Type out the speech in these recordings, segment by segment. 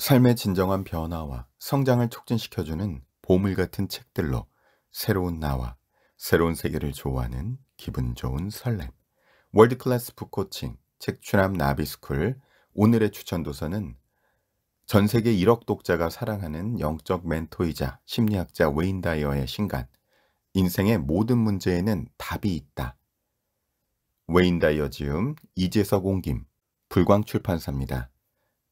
삶의 진정한 변화와 성장을 촉진시켜주는 보물 같은 책들로 새로운 나와 새로운 세계를 좋아하는 기분 좋은 설렘. 월드클래스 북코칭, 책추남 나비스쿨, 오늘의 추천 도서는 전 세계 1억 독자가 사랑하는 영적 멘토이자 심리학자 웨인 다이어의 신간 인생의 모든 문제에는 답이 있다. 웨인 다이어 지음 이재석 옹김 불광출판사입니다.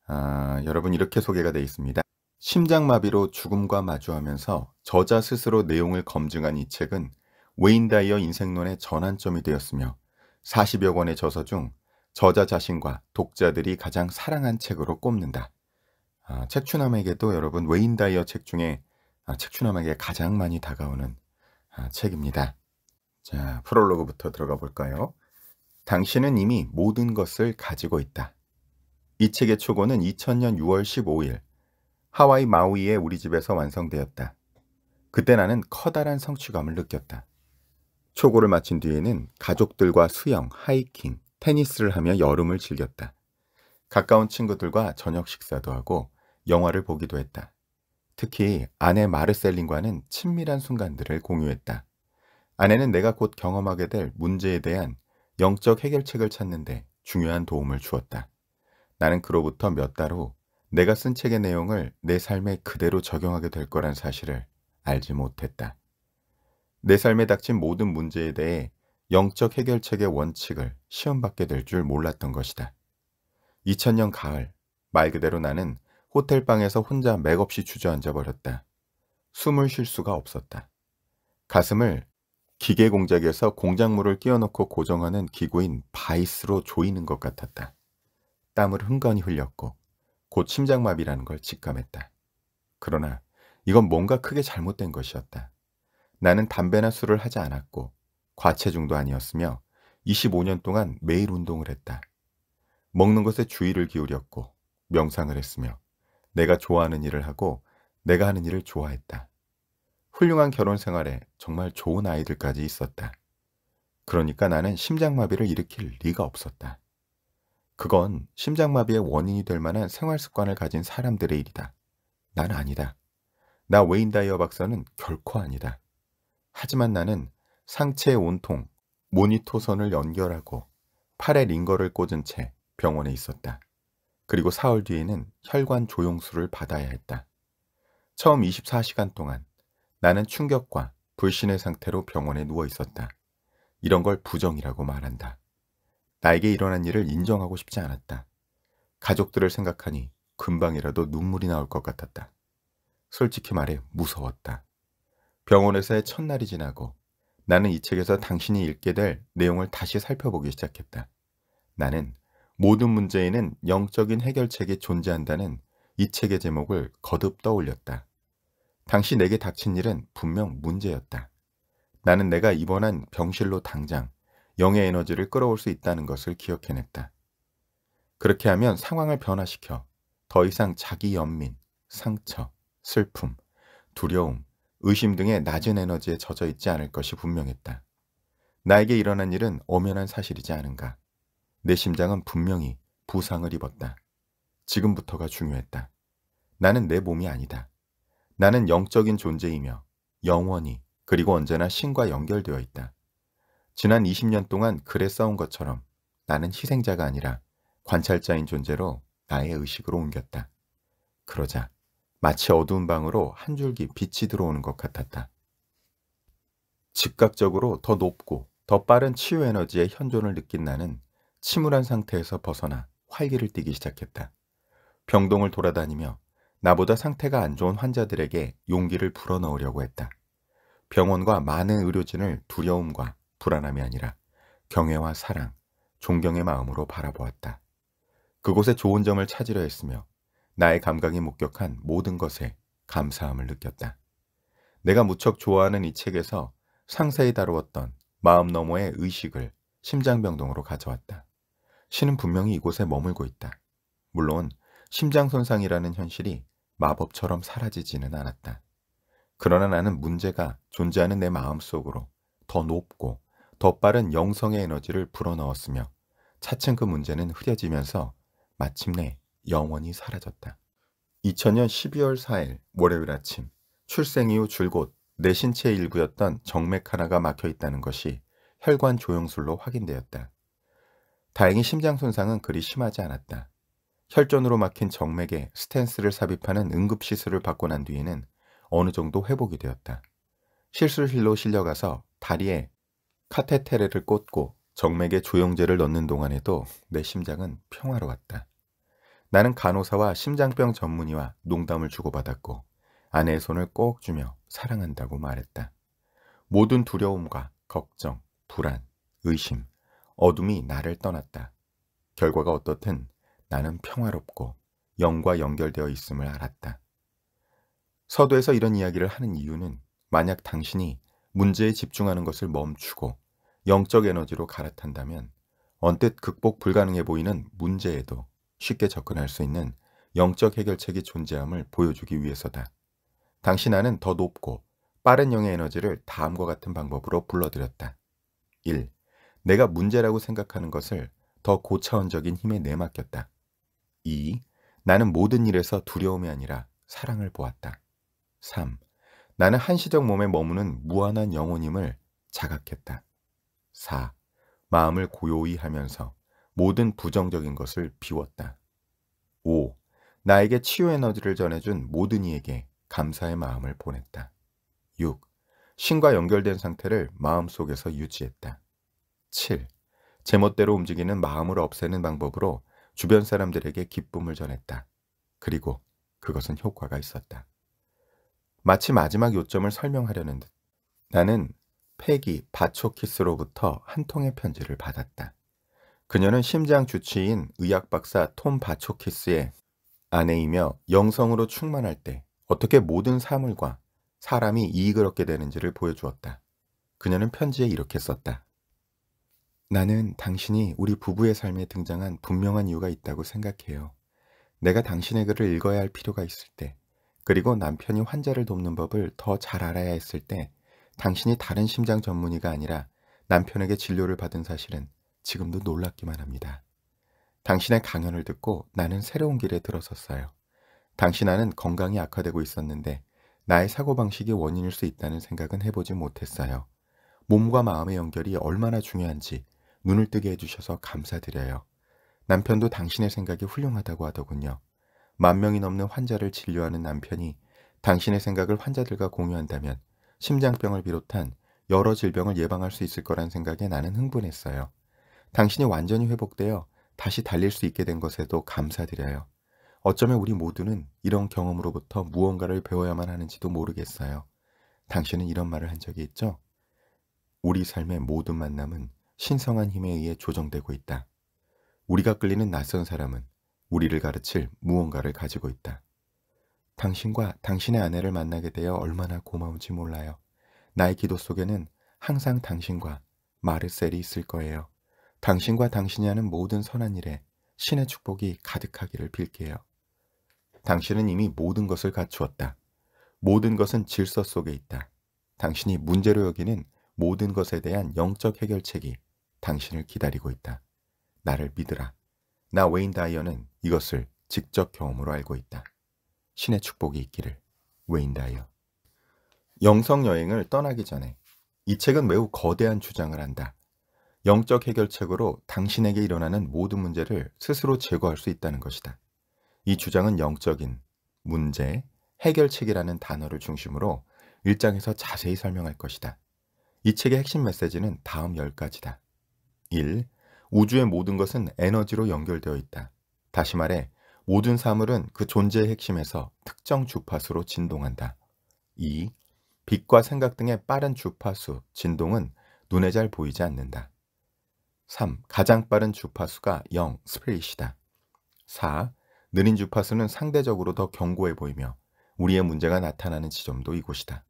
아, 여러분 이렇게 소개가 되어 있습니다. 심장마비로 죽음과 마주하면서 저자 스스로 내용을 검증한 이 책은 웨인다이어 인생론의 전환점이 되었으며 40여 권의 저서 중 저자 자신과 독자들이 가장 사랑한 책으로 꼽는다. 아, 책추남에게도 여러분 웨인다이어 책 중에 아, 책추남에게 가장 많이 다가오는 아, 책입니다. 자, 프롤로그부터 들어가 볼까요? 당신은 이미 모든 것을 가지고 있다. 이 책의 초고는 2000년 6월 15일 하와이 마우이의 우리 집에서 완성되었다. 그때 나는 커다란 성취감을 느꼈다. 초고를 마친 뒤에는 가족들과 수영, 하이킹, 테니스를 하며 여름을 즐겼다. 가까운 친구들과 저녁 식사도 하고 영화를 보기도 했다. 특히 아내 마르셀린과는 친밀한 순간들을 공유했다. 아내는 내가 곧 경험하게 될 문제에 대한 영적 해결책을 찾는데 중요한 도움을 주었다. 나는 그로부터 몇 달 후 내가 쓴 책의 내용을 내 삶에 그대로 적용하게 될 거란 사실을 알지 못했다. 내 삶에 닥친 모든 문제에 대해 영적 해결책의 원칙을 시험받게 될 줄 몰랐던 것이다. 2000년 가을, 말 그대로 나는 호텔방에서 혼자 맥없이 주저앉아 버렸다. 숨을 쉴 수가 없었다. 가슴을 기계 공작에서 공작물을 끼워넣고 고정하는 기구인 바이스로 조이는 것 같았다. 땀을 흥건히 흘렸고 곧 심장마비라는 걸 직감했다. 그러나 이건 뭔가 크게 잘못된 것이었다. 나는 담배나 술을 하지 않았고 과체중도 아니었으며 25년 동안 매일 운동을 했다. 먹는 것에 주의를 기울였고 명상을 했으며 내가 좋아하는 일을 하고 내가 하는 일을 좋아했다. 훌륭한 결혼 생활에 정말 좋은 아이들까지 있었다. 그러니까 나는 심장마비를 일으킬 리가 없었다. 그건 심장마비의 원인이 될 만한 생활 습관을 가진 사람들의 일이다. 난 아니다. 나 웨인 다이어 박사는 결코 아니다. 하지만 나는 상체의 온통 모니터선을 연결하고 팔에 링거를 꽂은 채 병원에 있었다. 그리고 사흘 뒤에는 혈관 조영수를 받아야 했다. 처음 24시간 동안 나는 충격과 불신의 상태로 병원에 누워 있었다. 이런 걸 부정이라고 말한다. 나에게 일어난 일을 인정하고 싶지 않았다. 가족들을 생각하니 금방이라도 눈물이 나올 것 같았다. 솔직히 말해 무서웠다. 병원에서의 첫날이 지나고 나는 이 책에서 당신이 읽게 될 내용을 다시 살펴보기 시작했다. 나는 모든 문제에는 영적인 해결책이 존재한다는 이 책의 제목을 거듭 떠올렸다. 당시 내게 닥친 일은 분명 문제였다. 나는 내가 입원한 병실로 당장 영의 에너지를 끌어올 수 있다는 것을 기억해냈다. 그렇게 하면 상황을 변화시켜 더 이상 자기 연민, 상처, 슬픔, 두려움, 의심 등의 낮은 에너지에 젖어 있지 않을 것이 분명했다. 나에게 일어난 일은 엄연한 사실이지 않은가. 내 심장은 분명히 부상을 입었다. 지금부터가 중요했다. 나는 내 몸이 아니다. 나는 영적인 존재이며 영원히 그리고 언제나 신과 연결되어 있다. 지난 20년 동안 글에 싸운 것처럼 나는 희생자가 아니라 관찰자인 존재로 나의 의식으로 옮겼다. 그러자 마치 어두운 방으로 한 줄기 빛이 들어오는 것 같았다. 즉각적으로 더 높고 더 빠른 치유 에너지의 현존을 느낀 나는 침울한 상태에서 벗어나 활기를 띠기 시작했다. 병동을 돌아다니며 나보다 상태가 안 좋은 환자들에게 용기를 불어넣으려고 했다. 병원과 많은 의료진을 두려움과 불안함이 아니라 경애와 사랑, 존경의 마음으로 바라보았다. 그곳에 좋은 점을 찾으려 했으며 나의 감각이 목격한 모든 것에 감사함을 느꼈다. 내가 무척 좋아하는 이 책에서 상세히 다루었던 마음 너머의 의식을 심장병동으로 가져왔다. 신은 분명히 이곳에 머물고 있다. 물론 심장 손상이라는 현실이 마법처럼 사라지지는 않았다. 그러나 나는 문제가 존재하는 내 마음 속으로 더 높고 더 빠른 영성의 에너지를 불어넣었으며 차츰 그 문제는 흐려지면서 마침내 영원히 사라졌다. 2000년 12월 4일 월요일 아침 출생 이후 줄곧 내 신체 의 일부였던 정맥 하나가 막혀 있다는 것이 혈관 조영술로 확인되었다. 다행히 심장 손상은 그리 심하지 않았다. 혈전으로 막힌 정맥에 스탠스를 삽입하는 응급시술을 받고 난 뒤에는 어느 정도 회복이 되었다. 실술실로 실려가서 다리에 카테테레를 꽂고 정맥에 조영제를 넣는 동안에도 내 심장은 평화로웠다. 나는 간호사와 심장병 전문의와 농담을 주고받았고 아내의 손을 꼭 주며 사랑한다고 말했다. 모든 두려움과 걱정, 불안, 의심, 어둠이 나를 떠났다. 결과가 어떻든 나는 평화롭고 영과 연결되어 있음을 알았다. 서두에서 이런 이야기를 하는 이유는 만약 당신이 문제에 집중하는 것을 멈추고 영적 에너지로 갈아탄다면 언뜻 극복 불가능해 보이는 문제에도 쉽게 접근할 수 있는 영적 해결책이 존재함을 보여주기 위해서다. 당신 안은 더 높고 빠른 영의 에너지를 다음과 같은 방법으로 불러들였다. 1. 내가 문제라고 생각하는 것을 더 고차원적인 힘에 내맡겼다. 2. 나는 모든 일에서 두려움이 아니라 사랑을 보았다. 3. 나는 한시적 몸에 머무는 무한한 영혼임을 자각했다. 4. 마음을 고요히 하면서 모든 부정적인 것을 비웠다. 5. 나에게 치유 에너지를 전해준 모든 이에게 감사의 마음을 보냈다. 6. 신과 연결된 상태를 마음속에서 유지했다. 7. 제멋대로 움직이는 마음을 없애는 방법으로 주변 사람들에게 기쁨을 전했다. 그리고 그것은 효과가 있었다. 마치 마지막 요점을 설명하려는 듯 나는 패기 바초키스로부터 한 통의 편지를 받았다. 그녀는 심장 주치인 의학 박사 톰 바초키스의 아내이며 영성으로 충만할 때 어떻게 모든 사물과 사람이 이익을 얻게 되는지를 보여주었다. 그녀는 편지에 이렇게 썼다. 나는 당신이 우리 부부의 삶에 등장한 분명한 이유가 있다고 생각해요. 내가 당신의 글을 읽어야 할 필요가 있을 때 그리고 남편이 환자를 돕는 법을 더 잘 알아야 했을 때 당신이 다른 심장 전문의가 아니라 남편에게 진료를 받은 사실은 지금도 놀랍기만 합니다. 당신의 강연을 듣고 나는 새로운 길에 들어섰어요. 당신 아는 건강이 악화되고 있었는데 나의 사고방식이 원인일 수 있다는 생각은 해보지 못했어요. 몸과 마음의 연결이 얼마나 중요한지 눈을 뜨게 해주셔서 감사드려요. 남편도 당신의 생각이 훌륭하다고 하더군요. 만 명이 넘는 환자를 진료하는 남편이 당신의 생각을 환자들과 공유한다면 심장병을 비롯한 여러 질병을 예방할 수 있을 거란 생각에 나는 흥분했어요. 당신이 완전히 회복되어 다시 달릴 수 있게 된 것에도 감사드려요. 어쩌면 우리 모두는 이런 경험으로부터 무언가를 배워야만 하는지도 모르겠어요. 당신은 이런 말을 한 적이 있죠? 우리 삶의 모든 만남은 신성한 힘에 의해 조정되고 있다. 우리가 끌리는 낯선 사람은 우리를 가르칠 무언가를 가지고 있다. 당신과 당신의 아내를 만나게 되어 얼마나 고마운지 몰라요. 나의 기도 속에는 항상 당신과 마르셀이 있을 거예요. 당신과 당신이 하는 모든 선한 일에 신의 축복이 가득하기를 빌게요. 당신은 이미 모든 것을 갖추었다. 모든 것은 질서 속에 있다. 당신이 문제로 여기는 모든 것에 대한 영적 해결책이 당신을 기다리고 있다. 나를 믿으라. 나 웨인 다이어는 이것을 직접 경험으로 알고 있다. 신의 축복이 있기를. 웨인다이어. 영성 여행을 떠나기 전에 이 책은 매우 거대한 주장을 한다. 영적 해결책으로 당신에게 일어나는 모든 문제를 스스로 제거할 수 있다는 것이다. 이 주장은 영적인 문제, 해결책이라는 단어를 중심으로 일장에서 자세히 설명할 것이다. 이 책의 핵심 메시지는 다음 10가지다. 1. 우주의 모든 것은 에너지로 연결되어 있다. 다시 말해 모든 사물은 그 존재의 핵심에서 특정 주파수로 진동한다. 2. 빛과 생각 등의 빠른 주파수, 진동은 눈에 잘 보이지 않는다. 3. 가장 빠른 주파수가 0, 스릿이다 4. 느린 주파수는 상대적으로 더 견고해 보이며 우리의 문제가 나타나는 지점도 이곳이다.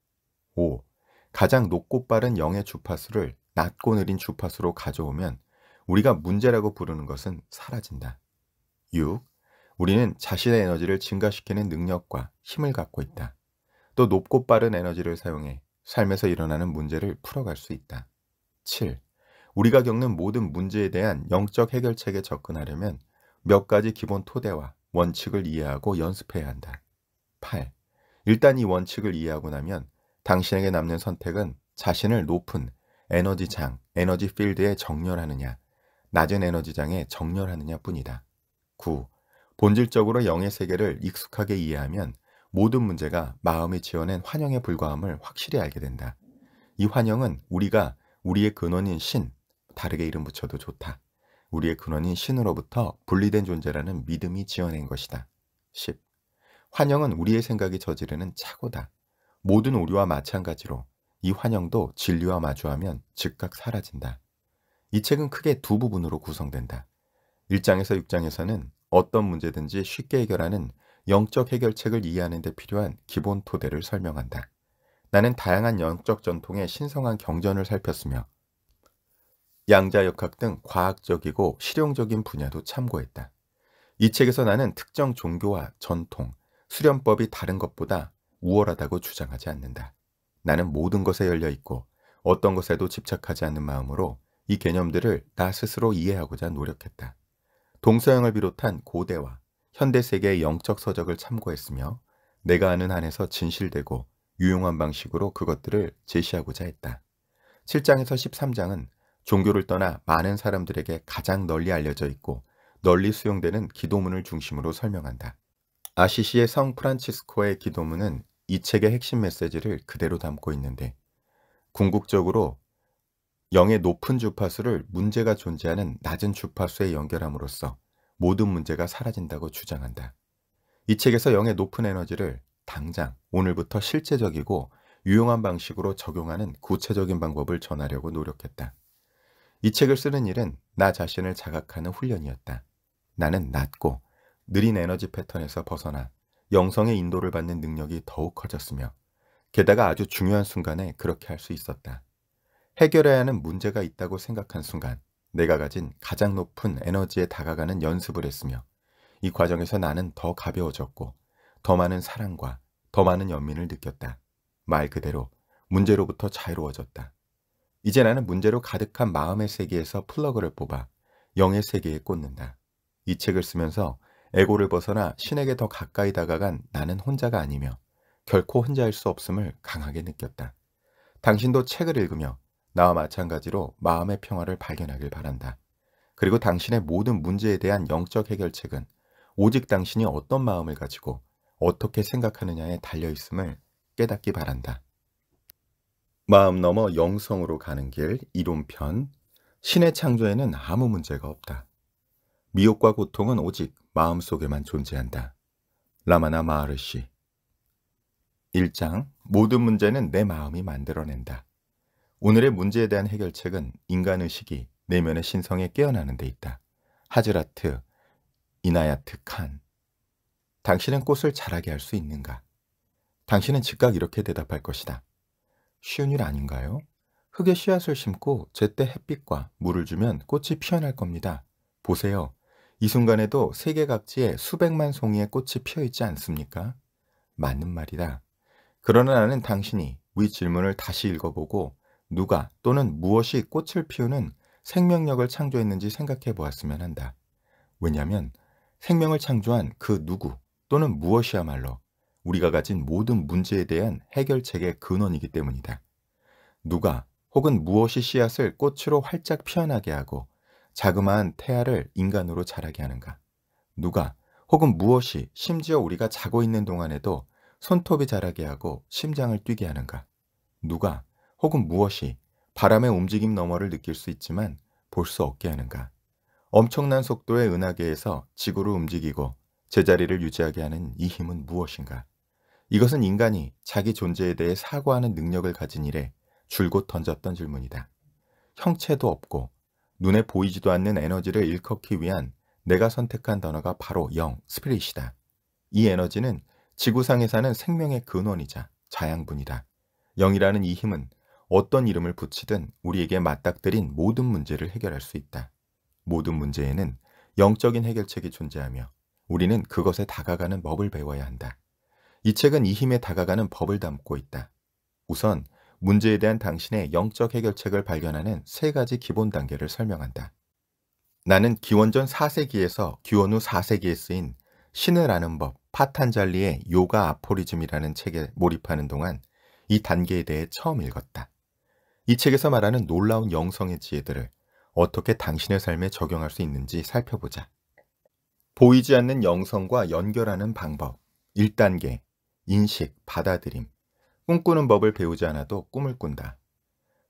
5. 가장 높고 빠른 0의 주파수를 낮고 느린 주파수로 가져오면 우리가 문제라고 부르는 것은 사라진다. 6. 우리는 자신의 에너지를 증가시키는 능력과 힘을 갖고 있다. 또 높고 빠른 에너지를 사용해 삶에서 일어나는 문제를 풀어갈 수 있다. 7. 우리가 겪는 모든 문제에 대한 영적 해결책에 접근하려면 몇 가지 기본 토대와 원칙을 이해하고 연습해야 한다. 8. 일단 이 원칙을 이해하고 나면 당신에게 남는 선택은 자신을 높은 에너지장, 에너지 필드에 정렬하느냐, 낮은 에너지장에 정렬하느냐 뿐이다. 9. 본질적으로 영의 세계를 익숙하게 이해하면 모든 문제가 마음이 지어낸 환영에 불과함을 확실히 알게 된다. 이 환영은 우리가 우리의 근원인 신, 다르게 이름 붙여도 좋다. 우리의 근원인 신으로부터 분리된 존재라는 믿음이 지어낸 것이다. 10. 환영은 우리의 생각이 저지르는 착오다. 모든 오류와 마찬가지로 이 환영도 진리와 마주하면 즉각 사라진다. 이 책은 크게 두 부분으로 구성된다. 1장에서6장에서는 어떤 문제든지 쉽게 해결하는 영적 해결책을 이해하는 데 필요한 기본 토대를 설명한다. 나는 다양한 영적 전통의 신성한 경전을 살폈으며 양자역학 등 과학적이고 실용적인 분야도 참고했다. 이 책에서 나는 특정 종교와 전통, 수련법이 다른 것보다 우월하다고 주장하지 않는다. 나는 모든 것에 열려 있고 어떤 것에도 집착하지 않는 마음으로 이 개념들을 나 스스로 이해하고자 노력했다. 동서양을 비롯한 고대와 현대 세계의 영적 서적을 참고했으며 내가 아는 한에서 진실되고 유용한 방식으로 그것들을 제시하고자 했다. 7장에서 13장은 종교를 떠나 많은 사람들에게 가장 널리 알려져 있고 널리 수용되는 기도문을 중심으로 설명한다. 아시시의 성 프란치스코의 기도문은 이 책의 핵심 메시지를 그대로 담고 있는데 궁극적으로 0의 높은 주파수를 문제가 존재하는 낮은 주파수에 연결함으로써 모든 문제가 사라진다고 주장한다. 이 책에서 0의 높은 에너지를 당장 오늘부터 실제적이고 유용한 방식으로 적용하는 구체적인 방법을 전하려고 노력했다. 이 책을 쓰는 일은 나 자신을 자각하는 훈련이었다. 나는 낮고 느린 에너지 패턴에서 벗어나 영성의 인도를 받는 능력이 더욱 커졌으며 게다가 아주 중요한 순간에 그렇게 할 수 있었다. 해결해야 하는 문제가 있다고 생각한 순간 내가 가진 가장 높은 에너지에 다가가는 연습을 했으며 이 과정에서 나는 더 가벼워졌고 더 많은 사랑과 더 많은 연민을 느꼈다. 말 그대로 문제로부터 자유로워졌다. 이제 나는 문제로 가득한 마음의 세계에서 플러그를 뽑아 영의 세계에 꽂는다. 이 책을 쓰면서 에고를 벗어나 신에게 더 가까이 다가간 나는 혼자가 아니며 결코 혼자일 수 없음을 강하게 느꼈다. 당신도 책을 읽으며 나와 마찬가지로 마음의 평화를 발견하길 바란다. 그리고 당신의 모든 문제에 대한 영적 해결책은 오직 당신이 어떤 마음을 가지고 어떻게 생각하느냐에 달려 있음을 깨닫기 바란다. 마음 넘어 영성으로 가는 길 이론편 신의 창조에는 아무 문제가 없다. 미혹과 고통은 오직 마음속에만 존재한다. 라마나 마하르시 1장 모든 문제는 내 마음이 만들어낸다. 오늘의 문제에 대한 해결책은 인간의식이 내면의 신성에 깨어나는 데 있다. 하즈라트, 이나야트 칸. 당신은 꽃을 자라게 할 수 있는가? 당신은 즉각 이렇게 대답할 것이다. 쉬운 일 아닌가요? 흙에 씨앗을 심고 제때 햇빛과 물을 주면 꽃이 피어날 겁니다. 보세요. 이 순간에도 세계 각지에 수백만 송이의 꽃이 피어 있지 않습니까? 맞는 말이다. 그러나 나는 당신이 위 질문을 다시 읽어보고 누가 또는 무엇이 꽃을 피우는 생명력을 창조했는지 생각해 보았으면 한다. 왜냐하면 생명을 창조한 그 누구 또는 무엇이야말로 우리가 가진 모든 문제에 대한 해결책의 근원이기 때문이다. 누가 혹은 무엇이 씨앗을 꽃으로 활짝 피어나게 하고 자그마한 태아를 인간으로 자라게 하는가? 누가 혹은 무엇이 심지어 우리가 자고 있는 동안에도 손톱이 자라게 하고 심장을 뛰게 하는가? 누가 혹은 무엇이 바람의 움직임 너머를 느낄 수 있지만 볼 수 없게 하는가. 엄청난 속도의 은하계에서 지구를 움직이고 제자리를 유지하게 하는 이 힘은 무엇인가. 이것은 인간이 자기 존재에 대해 사고하는 능력을 가진 일에 줄곧 던졌던 질문이다. 형체도 없고 눈에 보이지도 않는 에너지를 일컫기 위한 내가 선택한 단어가 바로 영, 스피릿이다. 이 에너지는 지구상에 사는 생명의 근원이자 자양분이다. 영이라는 이 힘은 어떤 이름을 붙이든 우리에게 맞닥뜨린 모든 문제를 해결할 수 있다. 모든 문제에는 영적인 해결책이 존재하며 우리는 그것에 다가가는 법을 배워야 한다. 이 책은 이 힘에 다가가는 법을 담고 있다. 우선 문제에 대한 당신의 영적 해결책을 발견하는 세 가지 기본 단계를 설명한다. 나는 기원전 4세기에서 기원 후 4세기에 쓰인 신을 아는 법 파탄잘리의 요가 아포리즘이라는 책에 몰입하는 동안 이 단계에 대해 처음 읽었다. 이 책에서 말하는 놀라운 영성의 지혜들을 어떻게 당신의 삶에 적용할 수 있는지 살펴보자. 보이지 않는 영성과 연결하는 방법 1단계 인식, 받아들임 꿈꾸는 법을 배우지 않아도 꿈을 꾼다.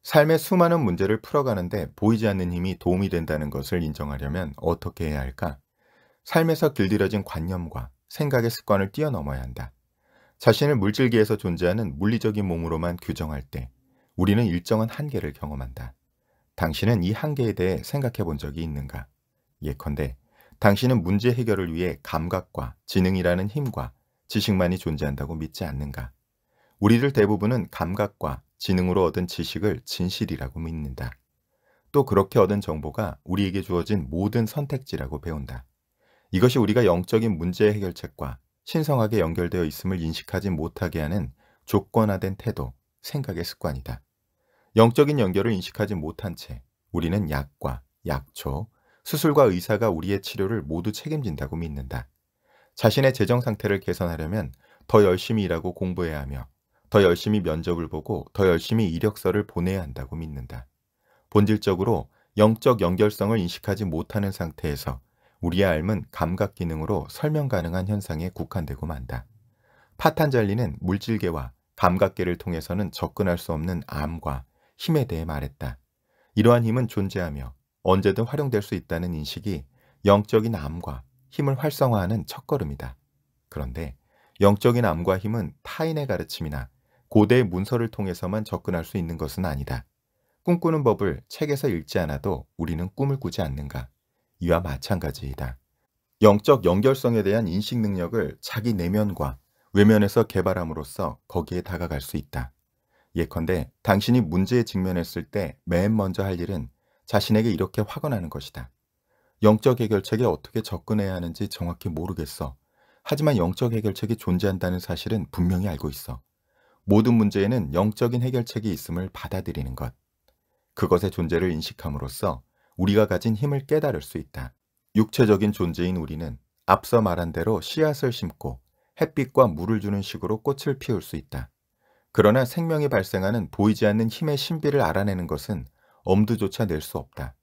삶의 수많은 문제를 풀어가는데 보이지 않는 힘이 도움이 된다는 것을 인정하려면 어떻게 해야 할까? 삶에서 길들여진 관념과 생각의 습관을 뛰어넘어야 한다. 자신을 물질계에서 존재하는 물리적인 몸으로만 규정할 때 우리는 일정한 한계를 경험한다. 당신은 이 한계에 대해 생각해 본 적이 있는가? 예컨대 당신은 문제 해결을 위해 감각과 지능이라는 힘과 지식만이 존재한다고 믿지 않는가? 우리들 대부분은 감각과 지능으로 얻은 지식을 진실이라고 믿는다. 또 그렇게 얻은 정보가 우리에게 주어진 모든 선택지라고 배운다. 이것이 우리가 영적인 문제 해결책과 신성하게 연결되어 있음을 인식하지 못하게 하는 조건화된 태도, 생각의 습관이다. 영적인 연결을 인식하지 못한 채 우리는 약과 약초, 수술과 의사가 우리의 치료를 모두 책임진다고 믿는다. 자신의 재정 상태를 개선하려면 더 열심히 일하고 공부해야 하며 더 열심히 면접을 보고 더 열심히 이력서를 보내야 한다고 믿는다. 본질적으로 영적 연결성을 인식하지 못하는 상태에서 우리의 앎은 감각 기능으로 설명 가능한 현상에 국한되고 만다. 파탄잘리는 물질계와 감각계를 통해서는 접근할 수 없는 암과 힘에 대해 말했다. 이러한 힘은 존재하며 언제든 활용될 수 있다는 인식이 영적인 암과 힘을 활성화하는 첫걸음이다. 그런데 영적인 암과 힘은 타인의 가르침이나 고대의 문서를 통해서만 접근할 수 있는 것은 아니다. 꿈꾸는 법을 책에서 읽지 않아도 우리는 꿈을 꾸지 않는가. 이와 마찬가지이다. 영적 연결성에 대한 인식 능력을 자기 내면과 외면에서 개발함으로써 거기에 다가갈 수 있다. 예컨대 당신이 문제에 직면했을 때 맨 먼저 할 일은 자신에게 이렇게 확언하는 것이다. 영적 해결책에 어떻게 접근해야 하는지 정확히 모르겠어. 하지만 영적 해결책이 존재한다는 사실은 분명히 알고 있어. 모든 문제에는 영적인 해결책이 있음을 받아들이는 것. 그것의 존재를 인식함으로써 우리가 가진 힘을 깨달을 수 있다. 육체적인 존재인 우리는 앞서 말한 대로 씨앗을 심고 햇빛과 물을 주는 식으로 꽃을 피울 수 있다. 그러나 생명이 발생하는 보이지 않는 힘의 신비를 알아내는 것은 엄두조차 낼 수 없다.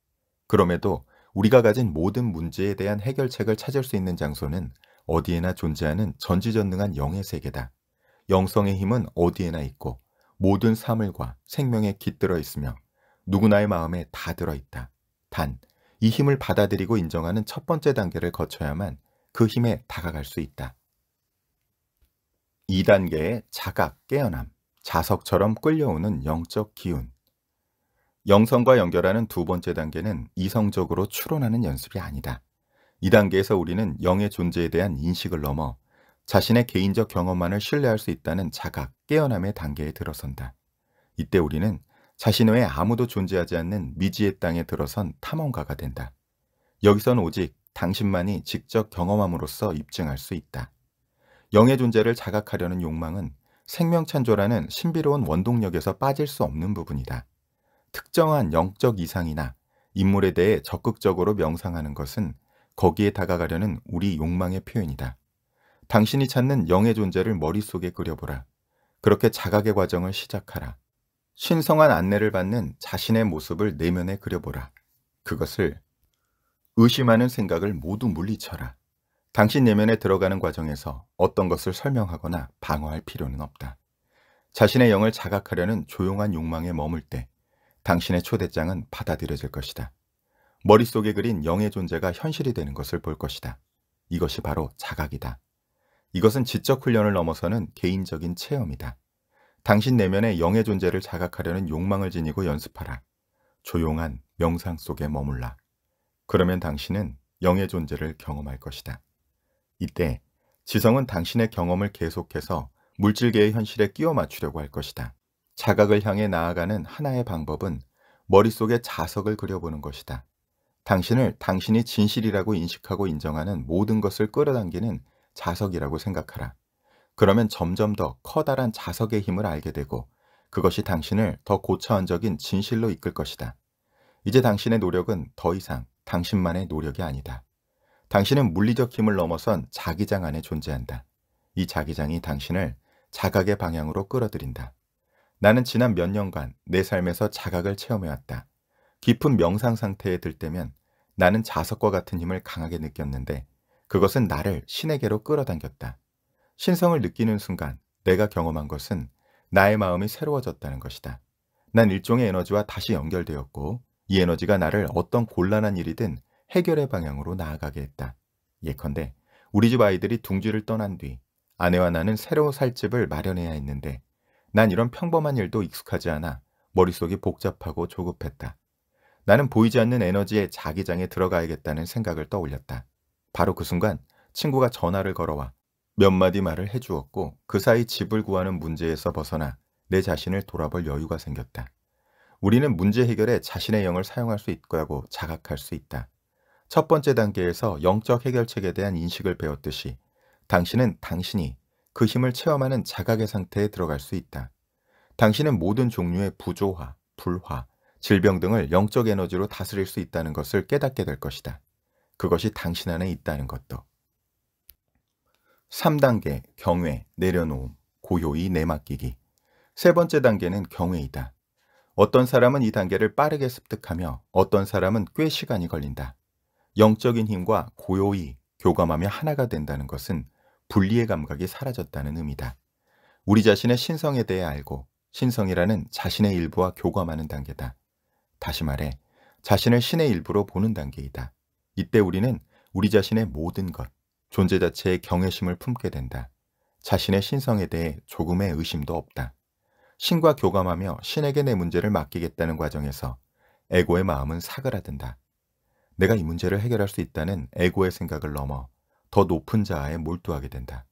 그럼에도 우리가 가진 모든 문제에 대한 해결책을 찾을 수 있는 장소는 어디에나 존재하는 전지전능한 영의 세계다. 영성의 힘은 어디에나 있고 모든 사물과 생명에 깃들어 있으며 누구나의 마음에 다 들어있다. 단, 이 힘을 받아들이고 인정하는 첫 번째 단계를 거쳐야만 그 힘에 다가갈 수 있다. 2단계의 자각 깨어남 자석처럼 끌려오는 영적 기운. 영성과 연결하는 두 번째 단계는 이성적으로 추론하는 연습이 아니다. 이 단계에서 우리는 영의 존재에 대한 인식을 넘어 자신의 개인적 경험만을 신뢰할 수 있다는 자각, 깨어남의 단계에 들어선다. 이때 우리는 자신 외에 아무도 존재하지 않는 미지의 땅에 들어선 탐험가가 된다. 여기선 오직 당신만이 직접 경험함으로써 입증할 수 있다. 영의 존재를 자각하려는 욕망은 생명창조라는 신비로운 원동력에서 빠질 수 없는 부분이다. 특정한 영적 이상이나 인물에 대해 적극적으로 명상하는 것은 거기에 다가가려는 우리 욕망의 표현이다. 당신이 찾는 영의 존재를 머릿속에 그려보라. 그렇게 자각의 과정을 시작하라. 신성한 안내를 받는 자신의 모습을 내면에 그려보라. 그것을 의심하는 생각을 모두 물리쳐라. 당신 내면에 들어가는 과정에서 어떤 것을 설명하거나 방어할 필요는 없다. 자신의 영을 자각하려는 조용한 욕망에 머물 때 당신의 초대장은 받아들여질 것이다. 머릿속에 그린 영의 존재가 현실이 되는 것을 볼 것이다. 이것이 바로 자각이다. 이것은 지적 훈련을 넘어서는 개인적인 체험이다. 당신 내면의 영의 존재를 자각하려는 욕망을 지니고 연습하라. 조용한 명상 속에 머물라. 그러면 당신은 영의 존재를 경험할 것이다. 이때 지성은 당신의 경험을 계속해서 물질계의 현실에 끼워 맞추려고 할 것이다. 자각을 향해 나아가는 하나의 방법은 머릿속에 자석을 그려보는 것이다. 당신을 당신이 진실이라고 인식하고 인정하는 모든 것을 끌어당기는 자석이라고 생각하라. 그러면 점점 더 커다란 자석의 힘을 알게 되고 그것이 당신을 더 고차원적인 진실로 이끌 것이다. 이제 당신의 노력은 더 이상 당신만의 노력이 아니다. 당신은 물리적 힘을 넘어선 자기장 안에 존재한다. 이 자기장이 당신을 자각의 방향으로 끌어들인다. 나는 지난 몇 년간 내 삶에서 자각을 체험해왔다. 깊은 명상 상태에 들 때면 나는 자석과 같은 힘을 강하게 느꼈는데 그것은 나를 신에게로 끌어당겼다. 신성을 느끼는 순간 내가 경험한 것은 나의 마음이 새로워졌다는 것이다. 난 일종의 에너지와 다시 연결되었고 이 에너지가 나를 어떤 곤란한 일이든 해결의 방향으로 나아가게 했다. 예컨대 우리 집 아이들이 둥지를 떠난 뒤 아내와 나는 새로 살 집을 마련해야 했는데 난 이런 평범한 일도 익숙하지 않아 머릿속이 복잡하고 조급했다. 나는 보이지 않는 에너지의 자기장에 들어가야겠다는 생각을 떠올렸다. 바로 그 순간 친구가 전화를 걸어와 몇 마디 말을 해주었고 그 사이 집을 구하는 문제에서 벗어나 내 자신을 돌아볼 여유가 생겼다. 우리는 문제 해결에 자신의 영을 사용할 수 있고 자각할 수 있다. 첫 번째 단계에서 영적 해결책에 대한 인식을 배웠듯이 당신은 당신이 그 힘을 체험하는 자각의 상태에 들어갈 수 있다. 당신은 모든 종류의 부조화, 불화, 질병 등을 영적 에너지로 다스릴 수 있다는 것을 깨닫게 될 것이다. 그것이 당신 안에 있다는 것도. 3단계 경외, 내려놓음, 고요히 내맡기기. 세 번째 단계는 경외이다. 어떤 사람은 이 단계를 빠르게 습득하며 어떤 사람은 꽤 시간이 걸린다. 영적인 힘과 고요히 교감하며 하나가 된다는 것은 분리의 감각이 사라졌다는 의미다. 우리 자신의 신성에 대해 알고 신성이라는 자신의 일부와 교감하는 단계다. 다시 말해 자신을 신의 일부로 보는 단계이다. 이때 우리는 우리 자신의 모든 것, 존재 자체의 경외심을 품게 된다. 자신의 신성에 대해 조금의 의심도 없다. 신과 교감하며 신에게 내 문제를 맡기겠다는 과정에서 에고의 마음은 사그라든다. 내가 이 문제를 해결할 수 있다는 에고의 생각을 넘어 더 높은 자아에 몰두하게 된다.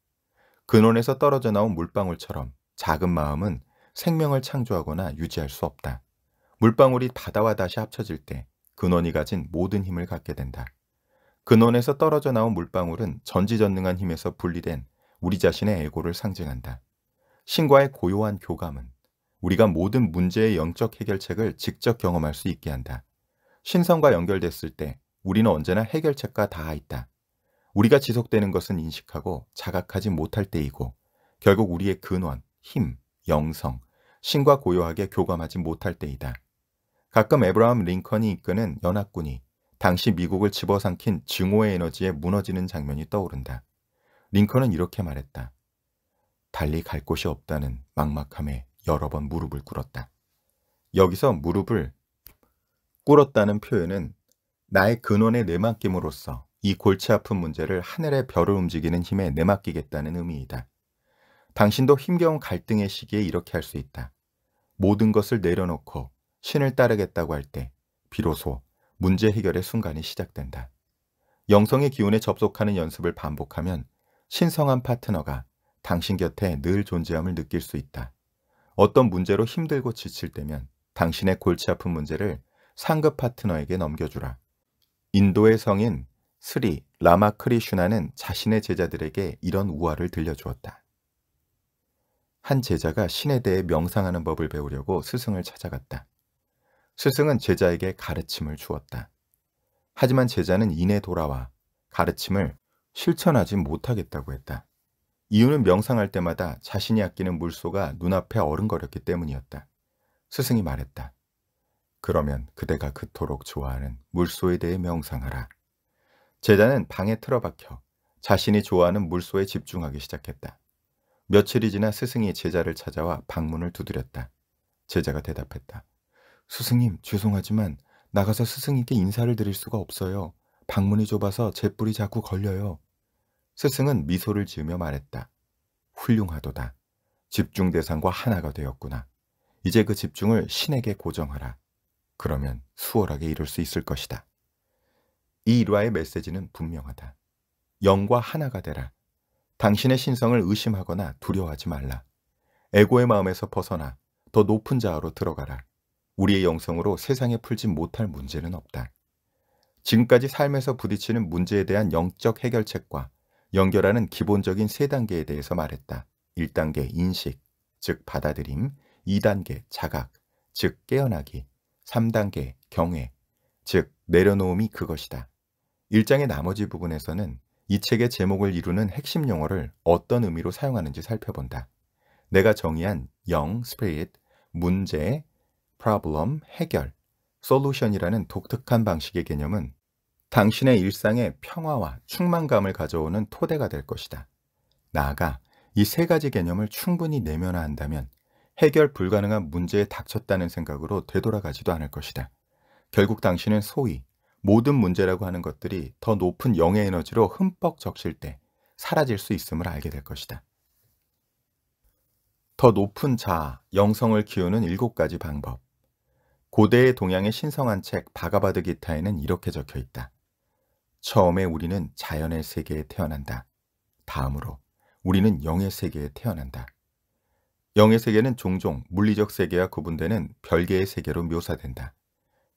근원에서 떨어져 나온 물방울처럼 작은 마음은 생명을 창조하거나 유지할 수 없다. 물방울이 바다와 다시 합쳐질 때 근원이 가진 모든 힘을 갖게 된다. 근원에서 떨어져 나온 물방울은 전지전능한 힘에서 분리된 우리 자신의 에고를 상징한다. 신과의 고요한 교감은 우리가 모든 문제의 영적 해결책을 직접 경험할 수 있게 한다. 신성과 연결됐을 때 우리는 언제나 해결책과 닿아 있다. 우리가 지속되는 것은 인식하고 자각하지 못할 때이고 결국 우리의 근원, 힘, 영성, 신과 고요하게 교감하지 못할 때이다. 가끔 에브라함 링컨이 이끄는 연합군이 당시 미국을 집어삼킨 증오의 에너지에 무너지는 장면이 떠오른다. 링컨은 이렇게 말했다. 달리 갈 곳이 없다는 막막함에 여러 번 무릎을 꿇었다. 여기서 무릎을 꿇었다는 표현은 나의 근원에 내맡김으로써 이 골치 아픈 문제를 하늘의 별을 움직이는 힘에 내맡기겠다는 의미이다. 당신도 힘겨운 갈등의 시기에 이렇게 할 수 있다. 모든 것을 내려놓고 신을 따르겠다고 할 때 비로소 문제 해결의 순간이 시작된다. 영성의 기운에 접속하는 연습을 반복하면 신성한 파트너가 당신 곁에 늘 존재함을 느낄 수 있다. 어떤 문제로 힘들고 지칠 때면 당신의 골치 아픈 문제를 상급 파트너에게 넘겨주라. 인도의 성인 스리 라마크리슈나는 자신의 제자들에게 이런 우화를 들려주었다. 한 제자가 신에 대해 명상하는 법을 배우려고 스승을 찾아갔다. 스승은 제자에게 가르침을 주었다. 하지만 제자는 이내 돌아와 가르침을 실천하지 못하겠다고 했다. 이유는 명상할 때마다 자신이 아끼는 물소가 눈앞에 어른거렸기 때문이었다. 스승이 말했다. 그러면 그대가 그토록 좋아하는 물소에 대해 명상하라. 제자는 방에 틀어박혀 자신이 좋아하는 물소에 집중하기 시작했다. 며칠이 지나 스승이 제자를 찾아와 방문을 두드렸다. 제자가 대답했다. 스승님, 죄송하지만 나가서 스승님께 인사를 드릴 수가 없어요. 방문이 좁아서 제 뿔이 자꾸 걸려요. 스승은 미소를 지으며 말했다. 훌륭하도다. 집중 대상과 하나가 되었구나. 이제 그 집중을 신에게 고정하라. 그러면 수월하게 이룰 수 있을 것이다. 이 일화의 메시지는 분명하다. 영과 하나가 되라. 당신의 신성을 의심하거나 두려워하지 말라. 에고의 마음에서 벗어나 더 높은 자아로 들어가라. 우리의 영성으로 세상에 풀지 못할 문제는 없다. 지금까지 삶에서 부딪히는 문제에 대한 영적 해결책과 연결하는 기본적인 세 단계에 대해서 말했다. 1단계 인식, 즉 받아들임, 2단계 자각, 즉 깨어나기, 3단계 경외, 즉 내려놓음이 그것이다. 1장의 나머지 부분에서는 이 책의 제목을 이루는 핵심 용어를 어떤 의미로 사용하는지 살펴본다. 내가 정의한 영, 스피릿, 문제, 프 r 블럼 해결, 솔루션이라는 독특한 방식의 개념은 당신의 일상에 평화와 충만감을 가져오는 토대가 될 것이다. 나아가 이 세 가지 개념을 충분히 내면화한다면 해결 불가능한 문제에 닥쳤다는 생각으로 되돌아가지도 않을 것이다. 결국 당신은 소위 모든 문제라고 하는 것들이 더 높은 영의 에너지로 흠뻑 적실 때 사라질 수 있음을 알게 될 것이다. 더 높은 자아, 영성을 키우는 일곱 가지 방법. 고대의 동양의 신성한 책 바가바드 기타에는 이렇게 적혀 있다. 처음에 우리는 자연의 세계에 태어난다. 다음으로 우리는 영의 세계에 태어난다. 영의 세계는 종종 물리적 세계와 구분되는 별개의 세계로 묘사된다.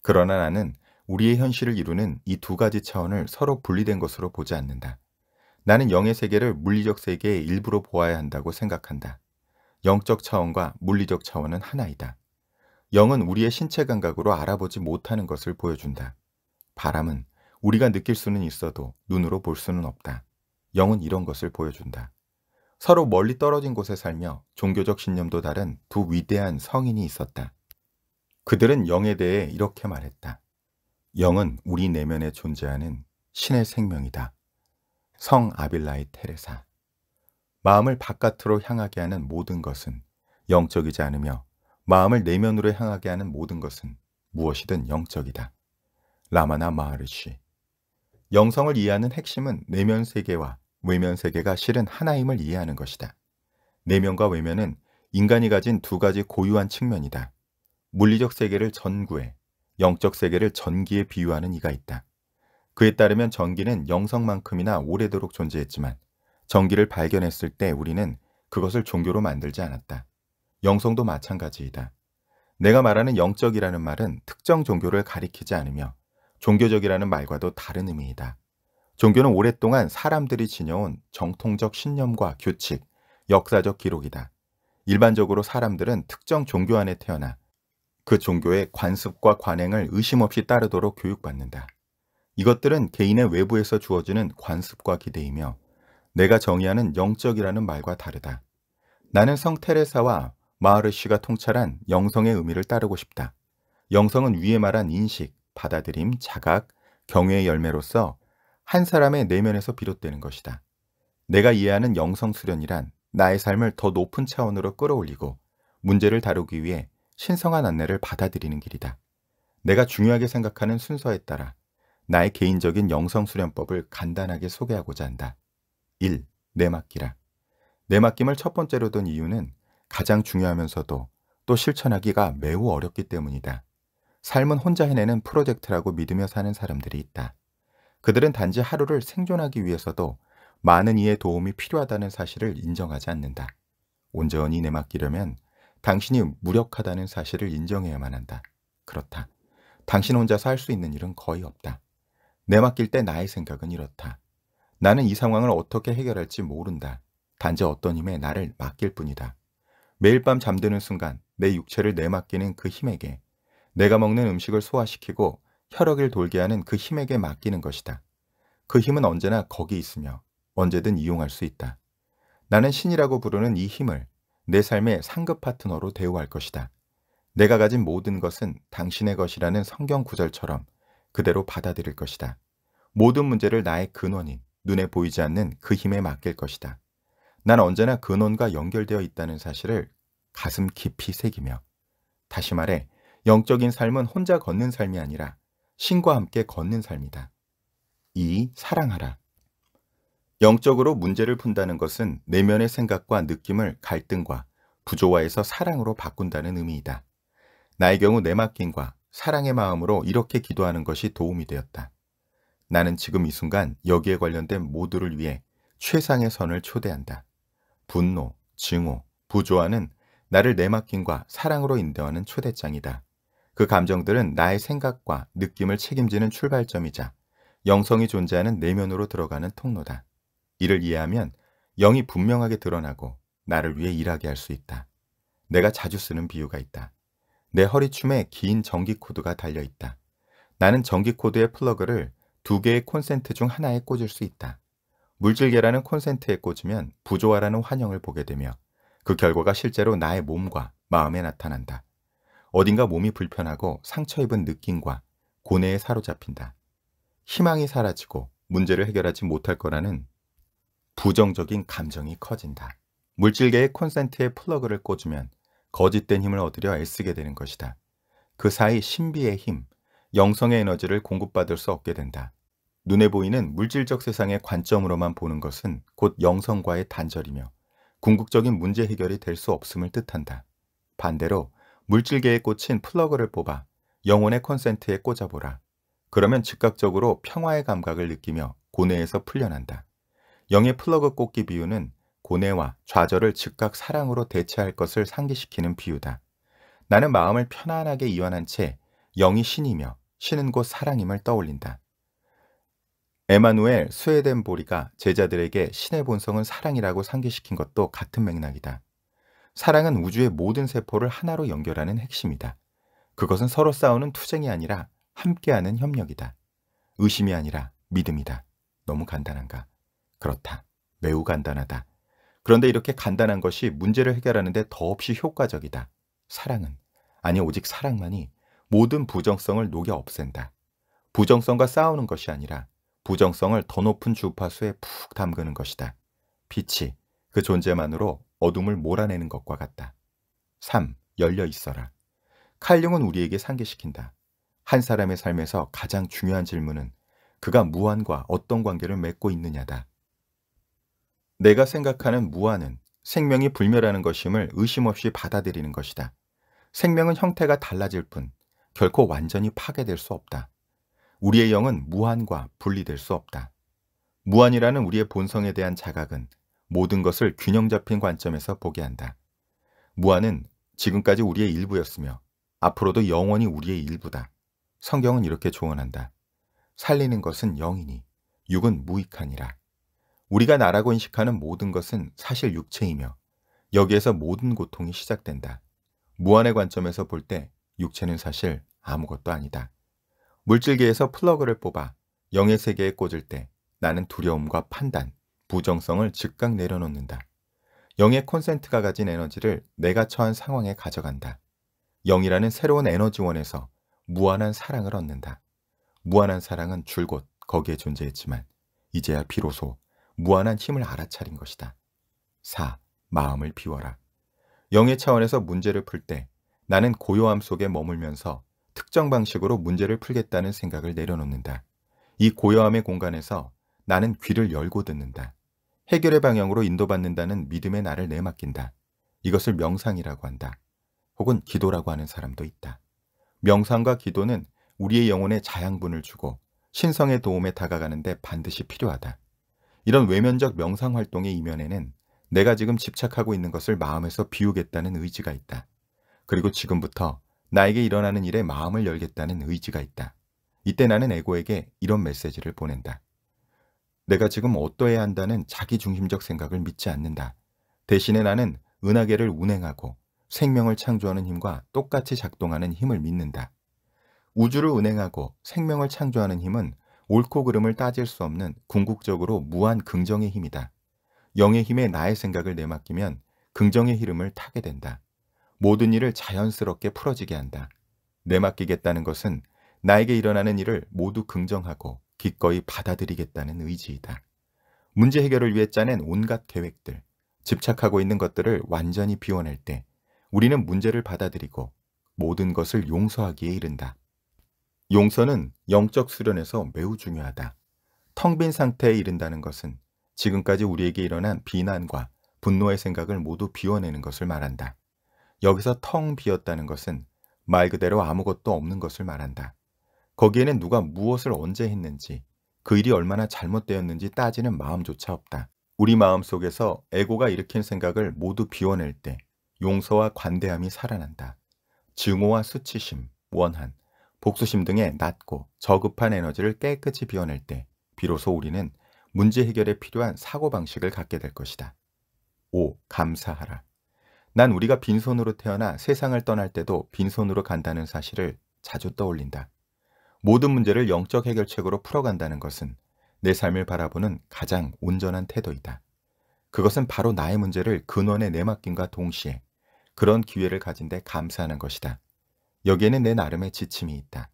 그러나 나는 우리의 현실을 이루는 이 두 가지 차원을 서로 분리된 것으로 보지 않는다. 나는 영의 세계를 물리적 세계의 일부로 보아야 한다고 생각한다. 영적 차원과 물리적 차원은 하나이다. 영은 우리의 신체 감각으로 알아보지 못하는 것을 보여준다. 바람은 우리가 느낄 수는 있어도 눈으로 볼 수는 없다. 영은 이런 것을 보여준다. 서로 멀리 떨어진 곳에 살며 종교적 신념도 다른 두 위대한 성인이 있었다. 그들은 영에 대해 이렇게 말했다. 영은 우리 내면에 존재하는 신의 생명이다. 성 아빌라의 테레사. 마음을 바깥으로 향하게 하는 모든 것은 영적이지 않으며 마음을 내면으로 향하게 하는 모든 것은 무엇이든 영적이다. 라마나 마하르시. 영성을 이해하는 핵심은 내면 세계와 외면 세계가 실은 하나임을 이해하는 것이다. 내면과 외면은 인간이 가진 두 가지 고유한 측면이다. 물리적 세계를 전구에, 영적 세계를 전기에 비유하는 이가 있다. 그에 따르면 전기는 영성만큼이나 오래도록 존재했지만 전기를 발견했을 때 우리는 그것을 종교로 만들지 않았다. 영성도 마찬가지이다. 내가 말하는 영적이라는 말은 특정 종교를 가리키지 않으며 종교적이라는 말과도 다른 의미이다. 종교는 오랫동안 사람들이 지녀온 정통적 신념과 규칙, 역사적 기록이다. 일반적으로 사람들은 특정 종교 안에 태어나 그 종교의 관습과 관행을 의심 없이 따르도록 교육받는다. 이것들은 개인의 외부에서 주어지는 관습과 기대이며 내가 정의하는 영적이라는 말과 다르다. 나는 성 테레사와 마하르시가 통찰한 영성의 의미를 따르고 싶다. 영성은 위에 말한 인식, 받아들임, 자각, 경외의 열매로서 한 사람의 내면에서 비롯되는 것이다. 내가 이해하는 영성 수련이란 나의 삶을 더 높은 차원으로 끌어올리고 문제를 다루기 위해 신성한 안내를 받아들이는 길이다. 내가 중요하게 생각하는 순서에 따라 나의 개인적인 영성 수련법을 간단하게 소개하고자 한다. 1. 내맡기라. 내맡김을 첫 번째로 둔 이유는 가장 중요하면서도 또 실천하기가 매우 어렵기 때문이다. 삶은 혼자 해내는 프로젝트라고 믿으며 사는 사람들이 있다. 그들은 단지 하루를 생존하기 위해서도 많은 이의 도움이 필요하다는 사실을 인정하지 않는다. 온전히 내맡기려면 당신이 무력하다는 사실을 인정해야만 한다. 그렇다. 당신 혼자서 할 수 있는 일은 거의 없다. 내맡길 때 나의 생각은 이렇다. 나는 이 상황을 어떻게 해결할지 모른다. 단지 어떤 힘에 나를 맡길 뿐이다. 매일 밤 잠드는 순간 내 육체를 내맡기는 그 힘에게 내가 먹는 음식을 소화시키고 혈액을 돌게 하는 그 힘에게 맡기는 것이다. 그 힘은 언제나 거기 있으며 언제든 이용할 수 있다. 나는 신이라고 부르는 이 힘을 내 삶의 상급 파트너로 대우할 것이다. 내가 가진 모든 것은 당신의 것이라는 성경 구절처럼 그대로 받아들일 것이다. 모든 문제를 나의 근원인 눈에 보이지 않는 그 힘에 맡길 것이다. 난 언제나 근원과 연결되어 있다는 사실을 가슴 깊이 새기며 다시 말해 영적인 삶은 혼자 걷는 삶이 아니라 신과 함께 걷는 삶이다. 2. 사랑하라. 영적으로 문제를 푼다는 것은 내면의 생각과 느낌을 갈등과 부조화에서 사랑으로 바꾼다는 의미이다. 나의 경우 내막김과 사랑의 마음으로 이렇게 기도하는 것이 도움이 되었다. 나는 지금 이 순간 여기에 관련된 모두를 위해 최상의 선을 초대한다. 분노, 증오, 부조화는 나를 내막김과 사랑으로 인도하는 초대장이다. 그 감정들은 나의 생각과 느낌을 책임지는 출발점이자 영성이 존재하는 내면으로 들어가는 통로다. 이를 이해하면 영이 분명하게 드러나고 나를 위해 일하게 할 수 있다. 내가 자주 쓰는 비유가 있다. 내 허리춤에 긴 전기 코드가 달려 있다. 나는 전기 코드의 플러그를 두 개의 콘센트 중 하나에 꽂을 수 있다. 물질계라는 콘센트에 꽂으면 부조화라는 환영을 보게 되며 그 결과가 실제로 나의 몸과 마음에 나타난다. 어딘가 몸이 불편하고 상처 입은 느낌과 고뇌에 사로잡힌다. 희망이 사라지고 문제를 해결하지 못할 거라는 부정적인 감정이 커진다. 물질계의 콘센트에 플러그를 꽂으면 거짓된 힘을 얻으려 애쓰게 되는 것이다. 그 사이 신비의 힘, 영성의 에너지를 공급받을 수 없게 된다. 눈에 보이는 물질적 세상의 관점으로만 보는 것은 곧 영성과의 단절이며 궁극적인 문제 해결이 될 수 없음을 뜻한다. 반대로 물질계에 꽂힌 플러그를 뽑아 영혼의 콘센트에 꽂아보라. 그러면 즉각적으로 평화의 감각을 느끼며 고뇌에서 풀려난다. 영의 플러그 꽂기 비유는 고뇌와 좌절을 즉각 사랑으로 대체할 것을 상기시키는 비유다. 나는 마음을 편안하게 이완한 채 영이 신이며 신은 곧 사랑임을 떠올린다. 에마누엘 스웨덴보리가 제자들에게 신의 본성은 사랑이라고 상기시킨 것도 같은 맥락이다. 사랑은 우주의 모든 세포를 하나로 연결하는 핵심이다. 그것은 서로 싸우는 투쟁이 아니라 함께하는 협력이다. 의심이 아니라 믿음이다. 너무 간단한가? 그렇다. 매우 간단하다. 그런데 이렇게 간단한 것이 문제를 해결하는데 더없이 효과적이다. 사랑은, 아니 오직 사랑만이 모든 부정성을 녹여 없앤다. 부정성과 싸우는 것이 아니라 부정성을 더 높은 주파수에 푹 담그는 것이다. 빛이 그 존재만으로 어둠을 몰아내는 것과 같다. 3. 열려 있어라. 칼륨은 우리에게 상기시킨다. 한 사람의 삶에서 가장 중요한 질문은 그가 무한과 어떤 관계를 맺고 있느냐다. 내가 생각하는 무한은 생명이 불멸하는 것임을 의심 없이 받아들이는 것이다. 생명은 형태가 달라질 뿐 결코 완전히 파괴될 수 없다. 우리의 영은 무한과 분리될 수 없다. 무한이라는 우리의 본성에 대한 자각은 모든 것을 균형 잡힌 관점에서 보게 한다. 무한은 지금까지 우리의 일부였으며 앞으로도 영원히 우리의 일부다. 성경은 이렇게 조언한다. 살리는 것은 영이니 육은 무익하니라. 우리가 나라고 인식하는 모든 것은 사실 육체이며 여기에서 모든 고통이 시작된다. 무한의 관점에서 볼 때 육체는 사실 아무것도 아니다. 물질계에서 플러그를 뽑아 영의 세계에 꽂을 때 나는 두려움과 판단, 부정성을 즉각 내려놓는다. 영의 콘센트가 가진 에너지를 내가 처한 상황에 가져간다. 영이라는 새로운 에너지원에서 무한한 사랑을 얻는다. 무한한 사랑은 줄곧 거기에 존재했지만 이제야 비로소 무한한 힘을 알아차린 것이다. 4. 마음을 비워라. 영의 차원에서 문제를 풀 때 나는 고요함 속에 머물면서 특정 방식으로 문제를 풀겠다는 생각을 내려놓는다. 이 고요함의 공간에서 나는 귀를 열고 듣는다. 해결의 방향으로 인도받는다는 믿음의 나를 내맡긴다. 이것을 명상이라고 한다. 혹은 기도라고 하는 사람도 있다. 명상과 기도는 우리의 영혼에 자양분을 주고 신성의 도움에 다가가는데 반드시 필요하다. 이런 외면적 명상 활동의 이면에는 내가 지금 집착하고 있는 것을 마음에서 비우겠다는 의지가 있다. 그리고 지금부터 나에게 일어나는 일에 마음을 열겠다는 의지가 있다. 이때 나는 에고에게 이런 메시지를 보낸다. 내가 지금 어떠해야 한다는 자기중심적 생각을 믿지 않는다. 대신에 나는 은하계를 운행하고 생명을 창조하는 힘과 똑같이 작동하는 힘을 믿는다. 우주를 운행하고 생명을 창조하는 힘은 옳고 그름을 따질 수 없는 궁극적으로 무한 긍정의 힘이다. 영의 힘에 나의 생각을 내맡기면 긍정의 흐름을 타게 된다. 모든 일을 자연스럽게 풀어지게 한다. 내맡기겠다는 것은 나에게 일어나는 일을 모두 긍정하고 기꺼이 받아들이겠다는 의지이다. 문제 해결을 위해 짜낸 온갖 계획들, 집착하고 있는 것들을 완전히 비워낼 때 우리는 문제를 받아들이고 모든 것을 용서하기에 이른다. 용서는 영적 수련에서 매우 중요하다. 텅 빈 상태에 이른다는 것은 지금까지 우리에게 일어난 비난과 분노의 생각을 모두 비워내는 것을 말한다. 여기서 텅 비었다는 것은 말 그대로 아무것도 없는 것을 말한다. 거기에는 누가 무엇을 언제 했는지 그 일이 얼마나 잘못되었는지 따지는 마음조차 없다. 우리 마음 속에서 에고가 일으킨 생각을 모두 비워낼 때 용서와 관대함이 살아난다. 증오와 수치심, 원한, 복수심 등의 낮고 저급한 에너지를 깨끗이 비워낼 때 비로소 우리는 문제 해결에 필요한 사고방식을 갖게 될 것이다. 5. 감사하라. 난 우리가 빈손으로 태어나 세상을 떠날 때도 빈손으로 간다는 사실을 자주 떠올린다. 모든 문제를 영적 해결책으로 풀어간다는 것은 내 삶을 바라보는 가장 온전한 태도이다. 그것은 바로 나의 문제를 근원에 내맡김과 동시에 그런 기회를 가진 데 감사하는 것이다. 여기에는 내 나름의 지침이 있다.